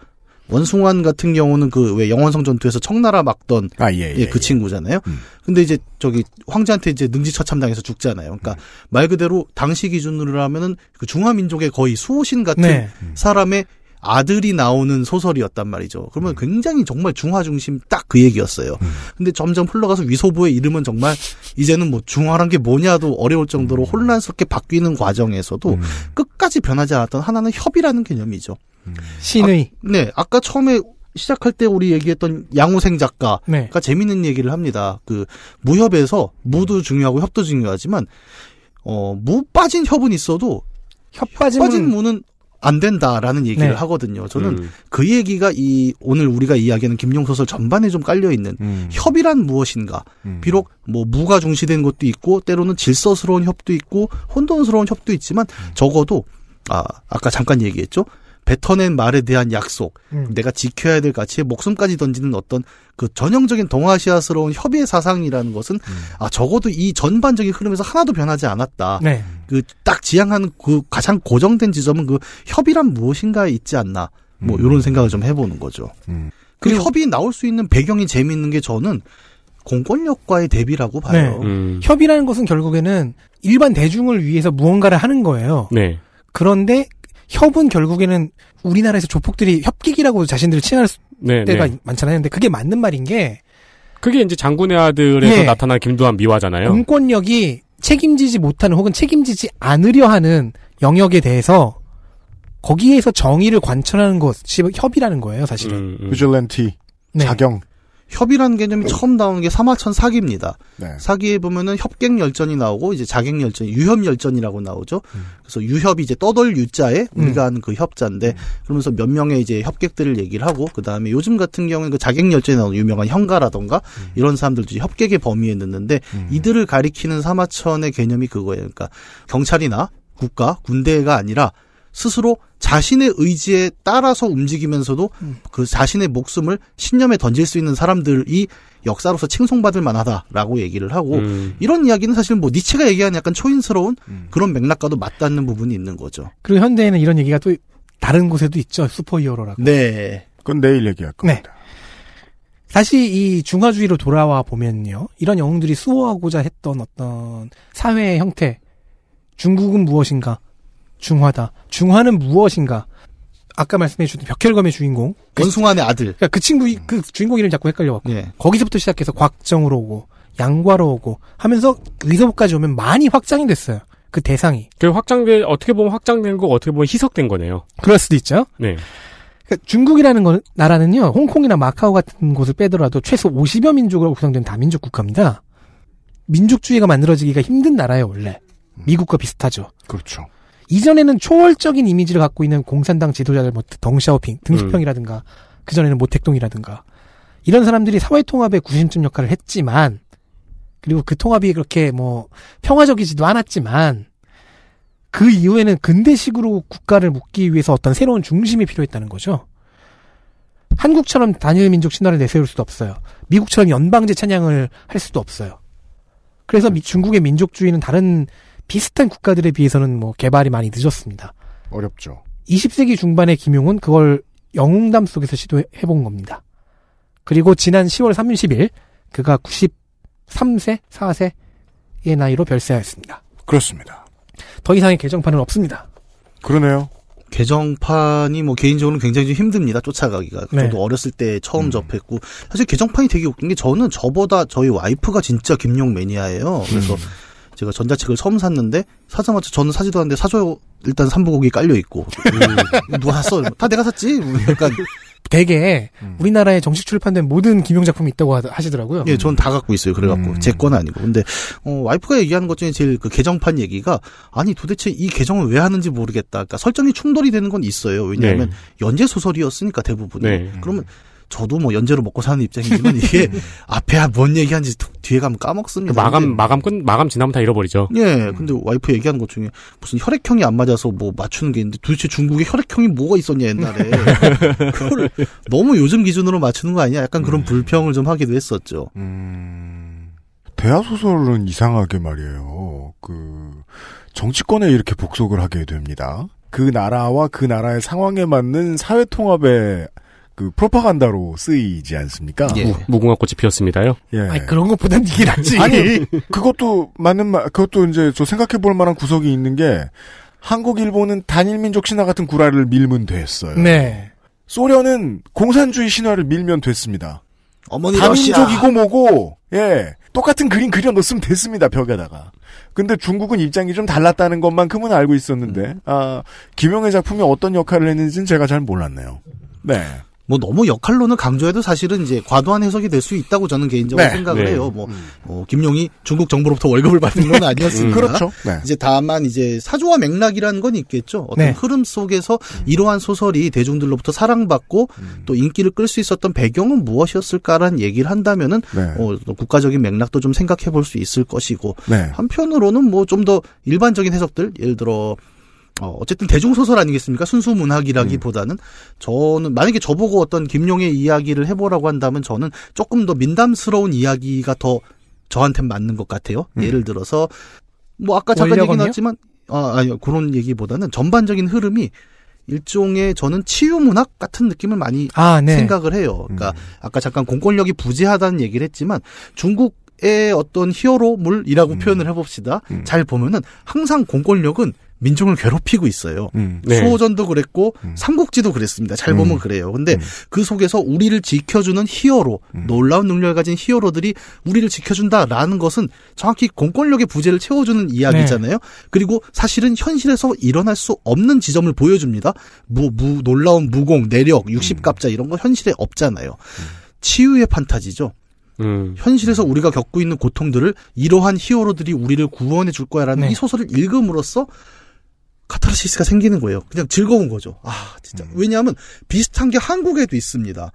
원숭환 같은 경우는 그 왜 영원성 전투에서 청나라 막던 아, 예, 예, 예, 그 예. 친구잖아요. 음. 근데 이제 저기 황제한테 이제 능지처참당해서 죽잖아요. 그러니까 음. 말 그대로 당시 기준으로 하면은 그 중화 민족의 거의 수호신 같은 네. 음. 사람의 아들이 나오는 소설이었단 말이죠. 그러면 음. 굉장히 정말 중화 중심 딱 그 얘기였어요. 음. 근데 점점 흘러가서 위소부의 이름은 정말 이제는 뭐 중화란 게 뭐냐도 어려울 정도로 음. 혼란스럽게 바뀌는 과정에서도 음. 끝까지 변하지 않았던 하나는 협의라는 개념이죠. 음. 신의. 아, 네, 아까 처음에 시작할 때 우리 얘기했던 양우생 작가가 네. 재밌는 얘기를 합니다. 그 무협에서 무도 음. 중요하고 협도 중요하지만 어무 빠진 협은 있어도 협협 빠진 무는 안 된다라는 얘기를 네. 하거든요. 저는 음. 그 얘기가 이 오늘 우리가 이야기하는 김용 소설 전반에 좀 깔려 있는 음. 협의란 무엇인가. 음. 비록 뭐 무가 중시된 것도 있고 때로는 질서스러운 협도 있고 혼돈스러운 협도 있지만 음. 적어도 아 아까 잠깐 얘기했죠. 뱉어낸 말에 대한 약속, 음. 내가 지켜야 될 가치에 목숨까지 던지는 어떤 그 전형적인 동아시아스러운 협의 의 사상이라는 것은 음. 아 적어도 이 전반적인 흐름에서 하나도 변하지 않았다. 네. 그딱 지향하는 그 가장 고정된 지점은 그 협의란 무엇인가 있지 않나 뭐 음. 이런 생각을 좀 해보는 거죠. 음. 그 그리고 그 협의 나올 수 있는 배경이 재미있는 게 저는 공권력과의 대비라고 봐요. 네. 음. 협의라는 것은 결국에는 일반 대중을 위해서 무언가를 하는 거예요. 네. 그런데 협은 결국에는 우리나라에서 조폭들이 협기기라고 자신들을 칭할 네, 네, 때가 많잖아요. 근데 그게 맞는 말인 게 그게 이제 장군의 아들에서 네. 나타난 김두한 미화잖아요. 공권력이 책임지지 못하는 혹은 책임지지 않으려 하는 영역에 대해서 거기에서 정의를 관철하는 것이 협의라는 거예요, 사실은. 음, 음. 뷰즐렌티, 네. 자경. 협의라는 개념이 처음 나온 게 사마천 사기입니다. 네. 사기에 보면은 협객 열전이 나오고 이제 자객 열전, 유협 열전이라고 나오죠. 음. 그래서 유협이 이제 떠돌 유자에 음. 우리가 하는 그 협자인데 음. 그러면서 몇 명의 이제 협객들을 얘기를 하고 그 다음에 요즘 같은 경우는 그 자객 열전에 나오는 유명한 형가라던가 음. 이런 사람들도 협객의 범위에 넣는데 음. 이들을 가리키는 사마천의 개념이 그거예요. 그러니까 경찰이나 국가, 군대가 아니라 스스로 자신의 의지에 따라서 움직이면서도 음. 그 자신의 목숨을 신념에 던질 수 있는 사람들이 역사로서 칭송받을 만하다라고 얘기를 하고 음. 이런 이야기는 사실 뭐 니체가 얘기한 약간 초인스러운 음. 그런 맥락과도 맞닿는 부분이 있는 거죠. 그리고 현대에는 이런 얘기가 또 다른 곳에도 있죠. 슈퍼히어로라고. 네. 그건 내일 얘기할 네. 겁니다. 네. 다시 이 중화주의로 돌아와 보면요. 이런 영웅들이 수호하고자 했던 어떤 사회의 형태, 중국은 무엇인가, 중화다. 중화는 무엇인가? 아까 말씀해주신 벽혈검의 주인공. 권숭환의 그 그 아들. 그그 그러니까 친구, 음. 그 주인공 이름 자꾸 헷갈려갖고. 예. 거기서부터 시작해서 곽정으로 오고, 양과로 오고 하면서 의서부까지 오면 많이 확장이 됐어요. 그 대상이. 그 확장된, 어떻게 보면 확장된 거 어떻게 보면 희석된 거네요. 그럴 수도 있죠. 네. 그러니까 중국이라는 건, 나라는요, 홍콩이나 마카오 같은 곳을 빼더라도 최소 50여 민족으로 구성된 다민족 국가입니다. 민족주의가 만들어지기가 힘든 나라예요, 원래. 미국과 비슷하죠. 그렇죠. 이전에는 초월적인 이미지를 갖고 있는 공산당 지도자들 뭐 덩샤오핑, 등수평이라든가 음. 그전에는 모택동이라든가 이런 사람들이 사회 통합의 구심점 역할을 했지만 그리고 그 통합이 그렇게 뭐 평화적이지도 않았지만 그 이후에는 근대식으로 국가를 묶기 위해서 어떤 새로운 중심이 필요했다는 거죠. 한국처럼 단일 민족 신화를 내세울 수도 없어요. 미국처럼 연방제 찬양을 할 수도 없어요. 그래서 미, 중국의 민족주의는 다른 비슷한 국가들에 비해서는 뭐 개발이 많이 늦었습니다. 어렵죠. 20세기 중반의 김용은 그걸 영웅담 속에서 시도해본 겁니다. 그리고 지난 10월 30일 그가 93세, 4세의 나이로 별세하였습니다. 그렇습니다. 더 이상의 개정판은 없습니다. 그러네요. 개정판이 뭐 개인적으로는 굉장히 좀 힘듭니다. 쫓아가기가. 네. 저도 어렸을 때 처음 음. 접했고 사실 개정판이 되게 웃긴 게 저는 저보다 저희 와이프가 진짜 김용 매니아예요. 그래서 음. 제가 전자책을 처음 샀는데 사자마자 저는 사지도 않는데 사줘요. 일단 삼부곡이 깔려 있고 음, 누가 샀어? 다 내가 샀지. 음, 약간 되게 음. 우리나라에 정식 출판된 모든 김용 작품이 있다고 하시더라고요. 예, 전다 갖고 있어요. 그래갖고 음. 제건 아니고. 근데 어, 와이프가 얘기하는 것 중에 제일 그개정판 얘기가 아니 도대체 이개정을왜 하는지 모르겠다. 그러니까 설정이 충돌이 되는 건 있어요. 왜냐하면 네. 연재 소설이었으니까 대부분. 네. 그러면 음. 저도 뭐 연재로 먹고 사는 입장이지만 이게 앞에 뭔얘기하는지 뒤에 가면 까먹습니다. 그 마감 마감 끝 마감 지나면 다 잃어버리죠. 예. 음. 근데 와이프 얘기하는것 중에 무슨 혈액형이 안 맞아서 뭐 맞추는 게 있는데 도대체 중국에 혈액형이 뭐가 있었냐 옛날에 그걸 너무 요즘 기준으로 맞추는 거아니냐 약간 그런 음. 불평을 좀 하기도 했었죠. 음. 대하 소설은 이상하게 말이에요. 그 정치권에 이렇게 복속을 하게 됩니다. 그 나라와 그 나라의 상황에 맞는 사회 통합의 그 프로파간다로 쓰이지 않습니까? 예. 무궁화 꽃이 피었습니다요. 예. 아니, 그런 것보단 이게 낫지. 아니 그것도 맞는 말. 그것도 이제 저 생각해 볼 만한 구석이 있는 게 한국 일본은 단일 민족 신화 같은 구라를 밀면 됐어요. 네. 소련은 공산주의 신화를 밀면 됐습니다. 어머니 다민족이고 뭐고 예 똑같은 그림 그려 놓으면 됐습니다 벽에다가. 근데 중국은 입장이 좀 달랐다는 것만큼은 알고 있었는데 음. 아 김용의 작품이 어떤 역할을 했는지는 제가 잘 몰랐네요. 네. 뭐 너무 역할론을 강조해도 사실은 이제 과도한 해석이 될 수 있다고 저는 개인적으로 네. 생각을 네. 해요. 뭐, 음. 뭐 김용이 중국 정부로부터 월급을 받는건 아니었으니까. 음. 그렇죠. 네. 이제 다만 이제 사조와 맥락이라는 건 있겠죠. 어떤 네. 흐름 속에서 이러한 소설이 대중들로부터 사랑받고 음. 또 인기를 끌 수 있었던 배경은 무엇이었을까라는 얘기를 한다면은 어, 국가적인 맥락도 좀 생각해 볼 수 있을 것이고 한편으로는 뭐 좀 더 일반적인 해석들 예를 들어 어, 어쨌든 대중소설 아니겠습니까? 순수 문학이라기보다는 음. 저는 만약에 저보고 어떤 김용의 이야기를 해보라고 한다면 저는 조금 더 민담스러운 이야기가 더 저한테 맞는 것 같아요. 음. 예를 들어서 뭐 아까 잠깐 얘기 나왔지만 아, 아니요 그런 얘기보다는 전반적인 흐름이 일종의 저는 치유 문학 같은 느낌을 많이 아, 네. 생각을 해요. 그러니까 음. 아까 잠깐 공권력이 부재하다는 얘기를 했지만 중국 의 어떤 히어로물이라고 음. 표현을 해봅시다. 음. 잘 보면은 항상 공권력은 민중을 괴롭히고 있어요. 음, 네. 수호전도 그랬고 음. 삼국지도 그랬습니다. 잘 보면 음. 그래요. 근데 음. 그 속에서 우리를 지켜주는 히어로, 음. 놀라운 능력을 가진 히어로들이 우리를 지켜준다라는 것은 정확히 공권력의 부재를 채워주는 이야기잖아요. 네. 그리고 사실은 현실에서 일어날 수 없는 지점을 보여줍니다. 무, 무 놀라운 무공, 내력, 육십갑자 음. 이런 거 현실에 없잖아요. 치유의 판타지죠. 음. 현실에서 우리가 겪고 있는 고통들을 이러한 히어로들이 우리를 구원해 줄 거야라는 네. 이 소설을 읽음으로써 카타르시스가 생기는 거예요. 그냥 즐거운 거죠. 아, 진짜. 음. 왜냐하면 비슷한 게 한국에도 있습니다.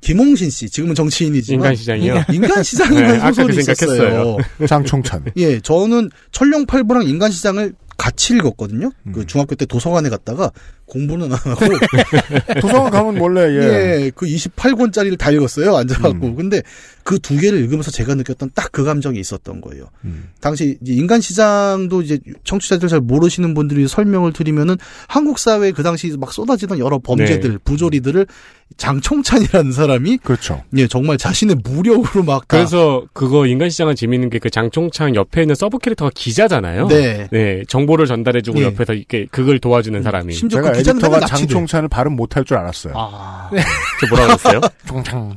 김홍신 씨, 지금은 정치인이지만. 인간시장이요? 인간시장이라는 네, 네 그 소설이 있었어요. 장총찬. 예, 저는 천룡팔부랑 인간시장을 같이 읽었거든요. 그 음. 그 중학교 때 도서관에 갔다가 공부는 안 하고 도서관 가면 몰래 예. 예. 그 28권짜리를 다 읽었어요. 앉아갖고 음. 근데 그 두 개를 읽으면서 제가 느꼈던 딱 그 감정이 있었던 거예요. 음. 당시 인간 시장도 이제 청취자들 잘 모르시는 분들이 설명을 드리면은 한국 사회에 그 당시 막 쏟아지던 여러 범죄들 네. 부조리들을 장총찬이라는 사람이 그렇죠. 예, 정말 자신의 무력으로 막 그래서 그거 인간 시장은 재밌는 게 그 장총찬 옆에 있는 서브 캐릭터가 기자잖아요. 네, 네 정보 정보를 전달해주고 예. 옆에서 이렇게 그걸 도와주는 음. 사람이. 심지어 제가 그 에디터가 장총찬을 발음 못할 줄 알았어요. 아. 네. 저 뭐라 그랬어요? 총창.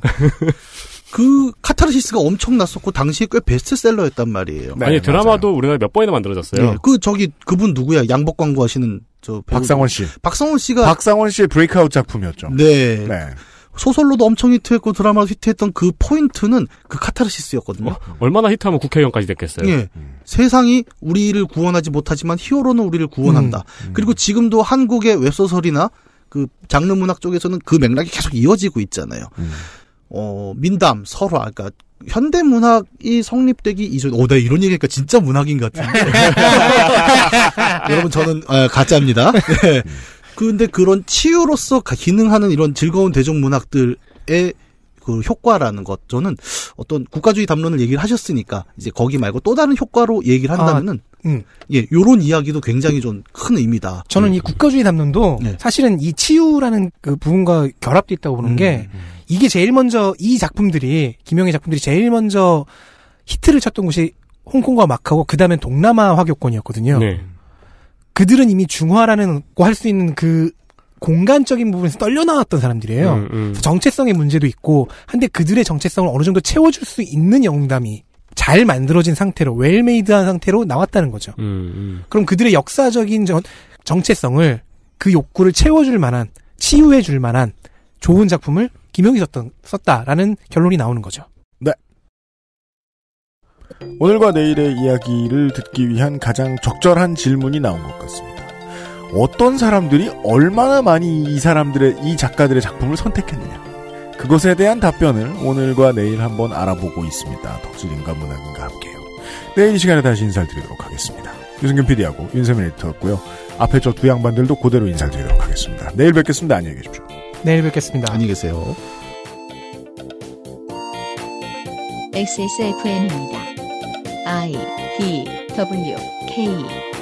그 카타르시스가 엄청났었고 당시에 꽤 베스트셀러였단 말이에요. 네, 아니 드라마도 맞아요. 우리나라에 몇 번이나 만들어졌어요. 네, 그 저기 그분 누구야? 양복 광고 하시는 저 배우... 박상원 씨. 박상원 씨가 박상원 씨의 브레이크아웃 작품이었죠. 네. 네. 소설로도 엄청 히트했고 드라마도 히트했던 그 포인트는 그 카타르시스였거든요. 어? 얼마나 히트하면 국회의원까지 됐겠어요. 예. 음. 세상이 우리를 구원하지 못하지만 히어로는 우리를 구원한다. 음. 음. 그리고 지금도 한국의 웹소설이나 그 장르 문학 쪽에서는 그 맥락이 계속 이어지고 있잖아요. 음. 어, 민담, 설화, 그러니까 현대 문학이 성립되기 이전, 오, 나 이런 얘기니까 진짜 문학인 것 같은데. 여러분, 저는, 아, 가짜입니다. 예. 음. 근데 그런 치유로서 기능하는 이런 즐거운 대중 문학들의 그 효과라는 것 저는 어떤 국가주의 담론을 얘기를 하셨으니까 이제 거기 말고 또 다른 효과로 얘기를 아, 한다면은 아, 음. 예 요런 이야기도 굉장히 좀 큰 의미다. 저는 예. 이 국가주의 담론도 네. 사실은 이 치유라는 그 부분과 결합돼 있다고 보는 음, 게 음, 음. 이게 제일 먼저 이 작품들이 김영희 작품들이 제일 먼저 히트를 쳤던 곳이 홍콩과 마카오 그다음에 동남아 화교권이었거든요. 네. 그들은 이미 중화라는 할수 있는 그 공간적인 부분에서 떨려 나왔던 사람들이에요. 음, 음. 정체성의 문제도 있고 한데 그들의 정체성을 어느 정도 채워줄 수 있는 영웅담이 잘 만들어진 상태로 웰메이드한 상태로 나왔다는 거죠. 음, 음. 그럼 그들의 역사적인 전, 정체성을 그 욕구를 채워줄 만한 치유해줄 만한 좋은 작품을 김용이 썼던 썼다라는 결론이 나오는 거죠. 오늘과 내일의 이야기를 듣기 위한 가장 적절한 질문이 나온 것 같습니다. 어떤 사람들이 얼마나 많이 이 사람들의 이 작가들의 작품을 선택했느냐 그것에 대한 답변을 오늘과 내일 한번 알아보고 있습니다. 덕질인과 문학인과 함께요. 내일 네, 이 시간에 다시 인사를 드리도록 하겠습니다. 유승균 PD하고 윤세민 에디터였고요. 앞에 저 두 양반들도 그대로 인사드리도록 하겠습니다. 내일 뵙겠습니다. 안녕히 계십시오. 내일 뵙겠습니다. 안녕히 계세요. XSFM입니다. I D W K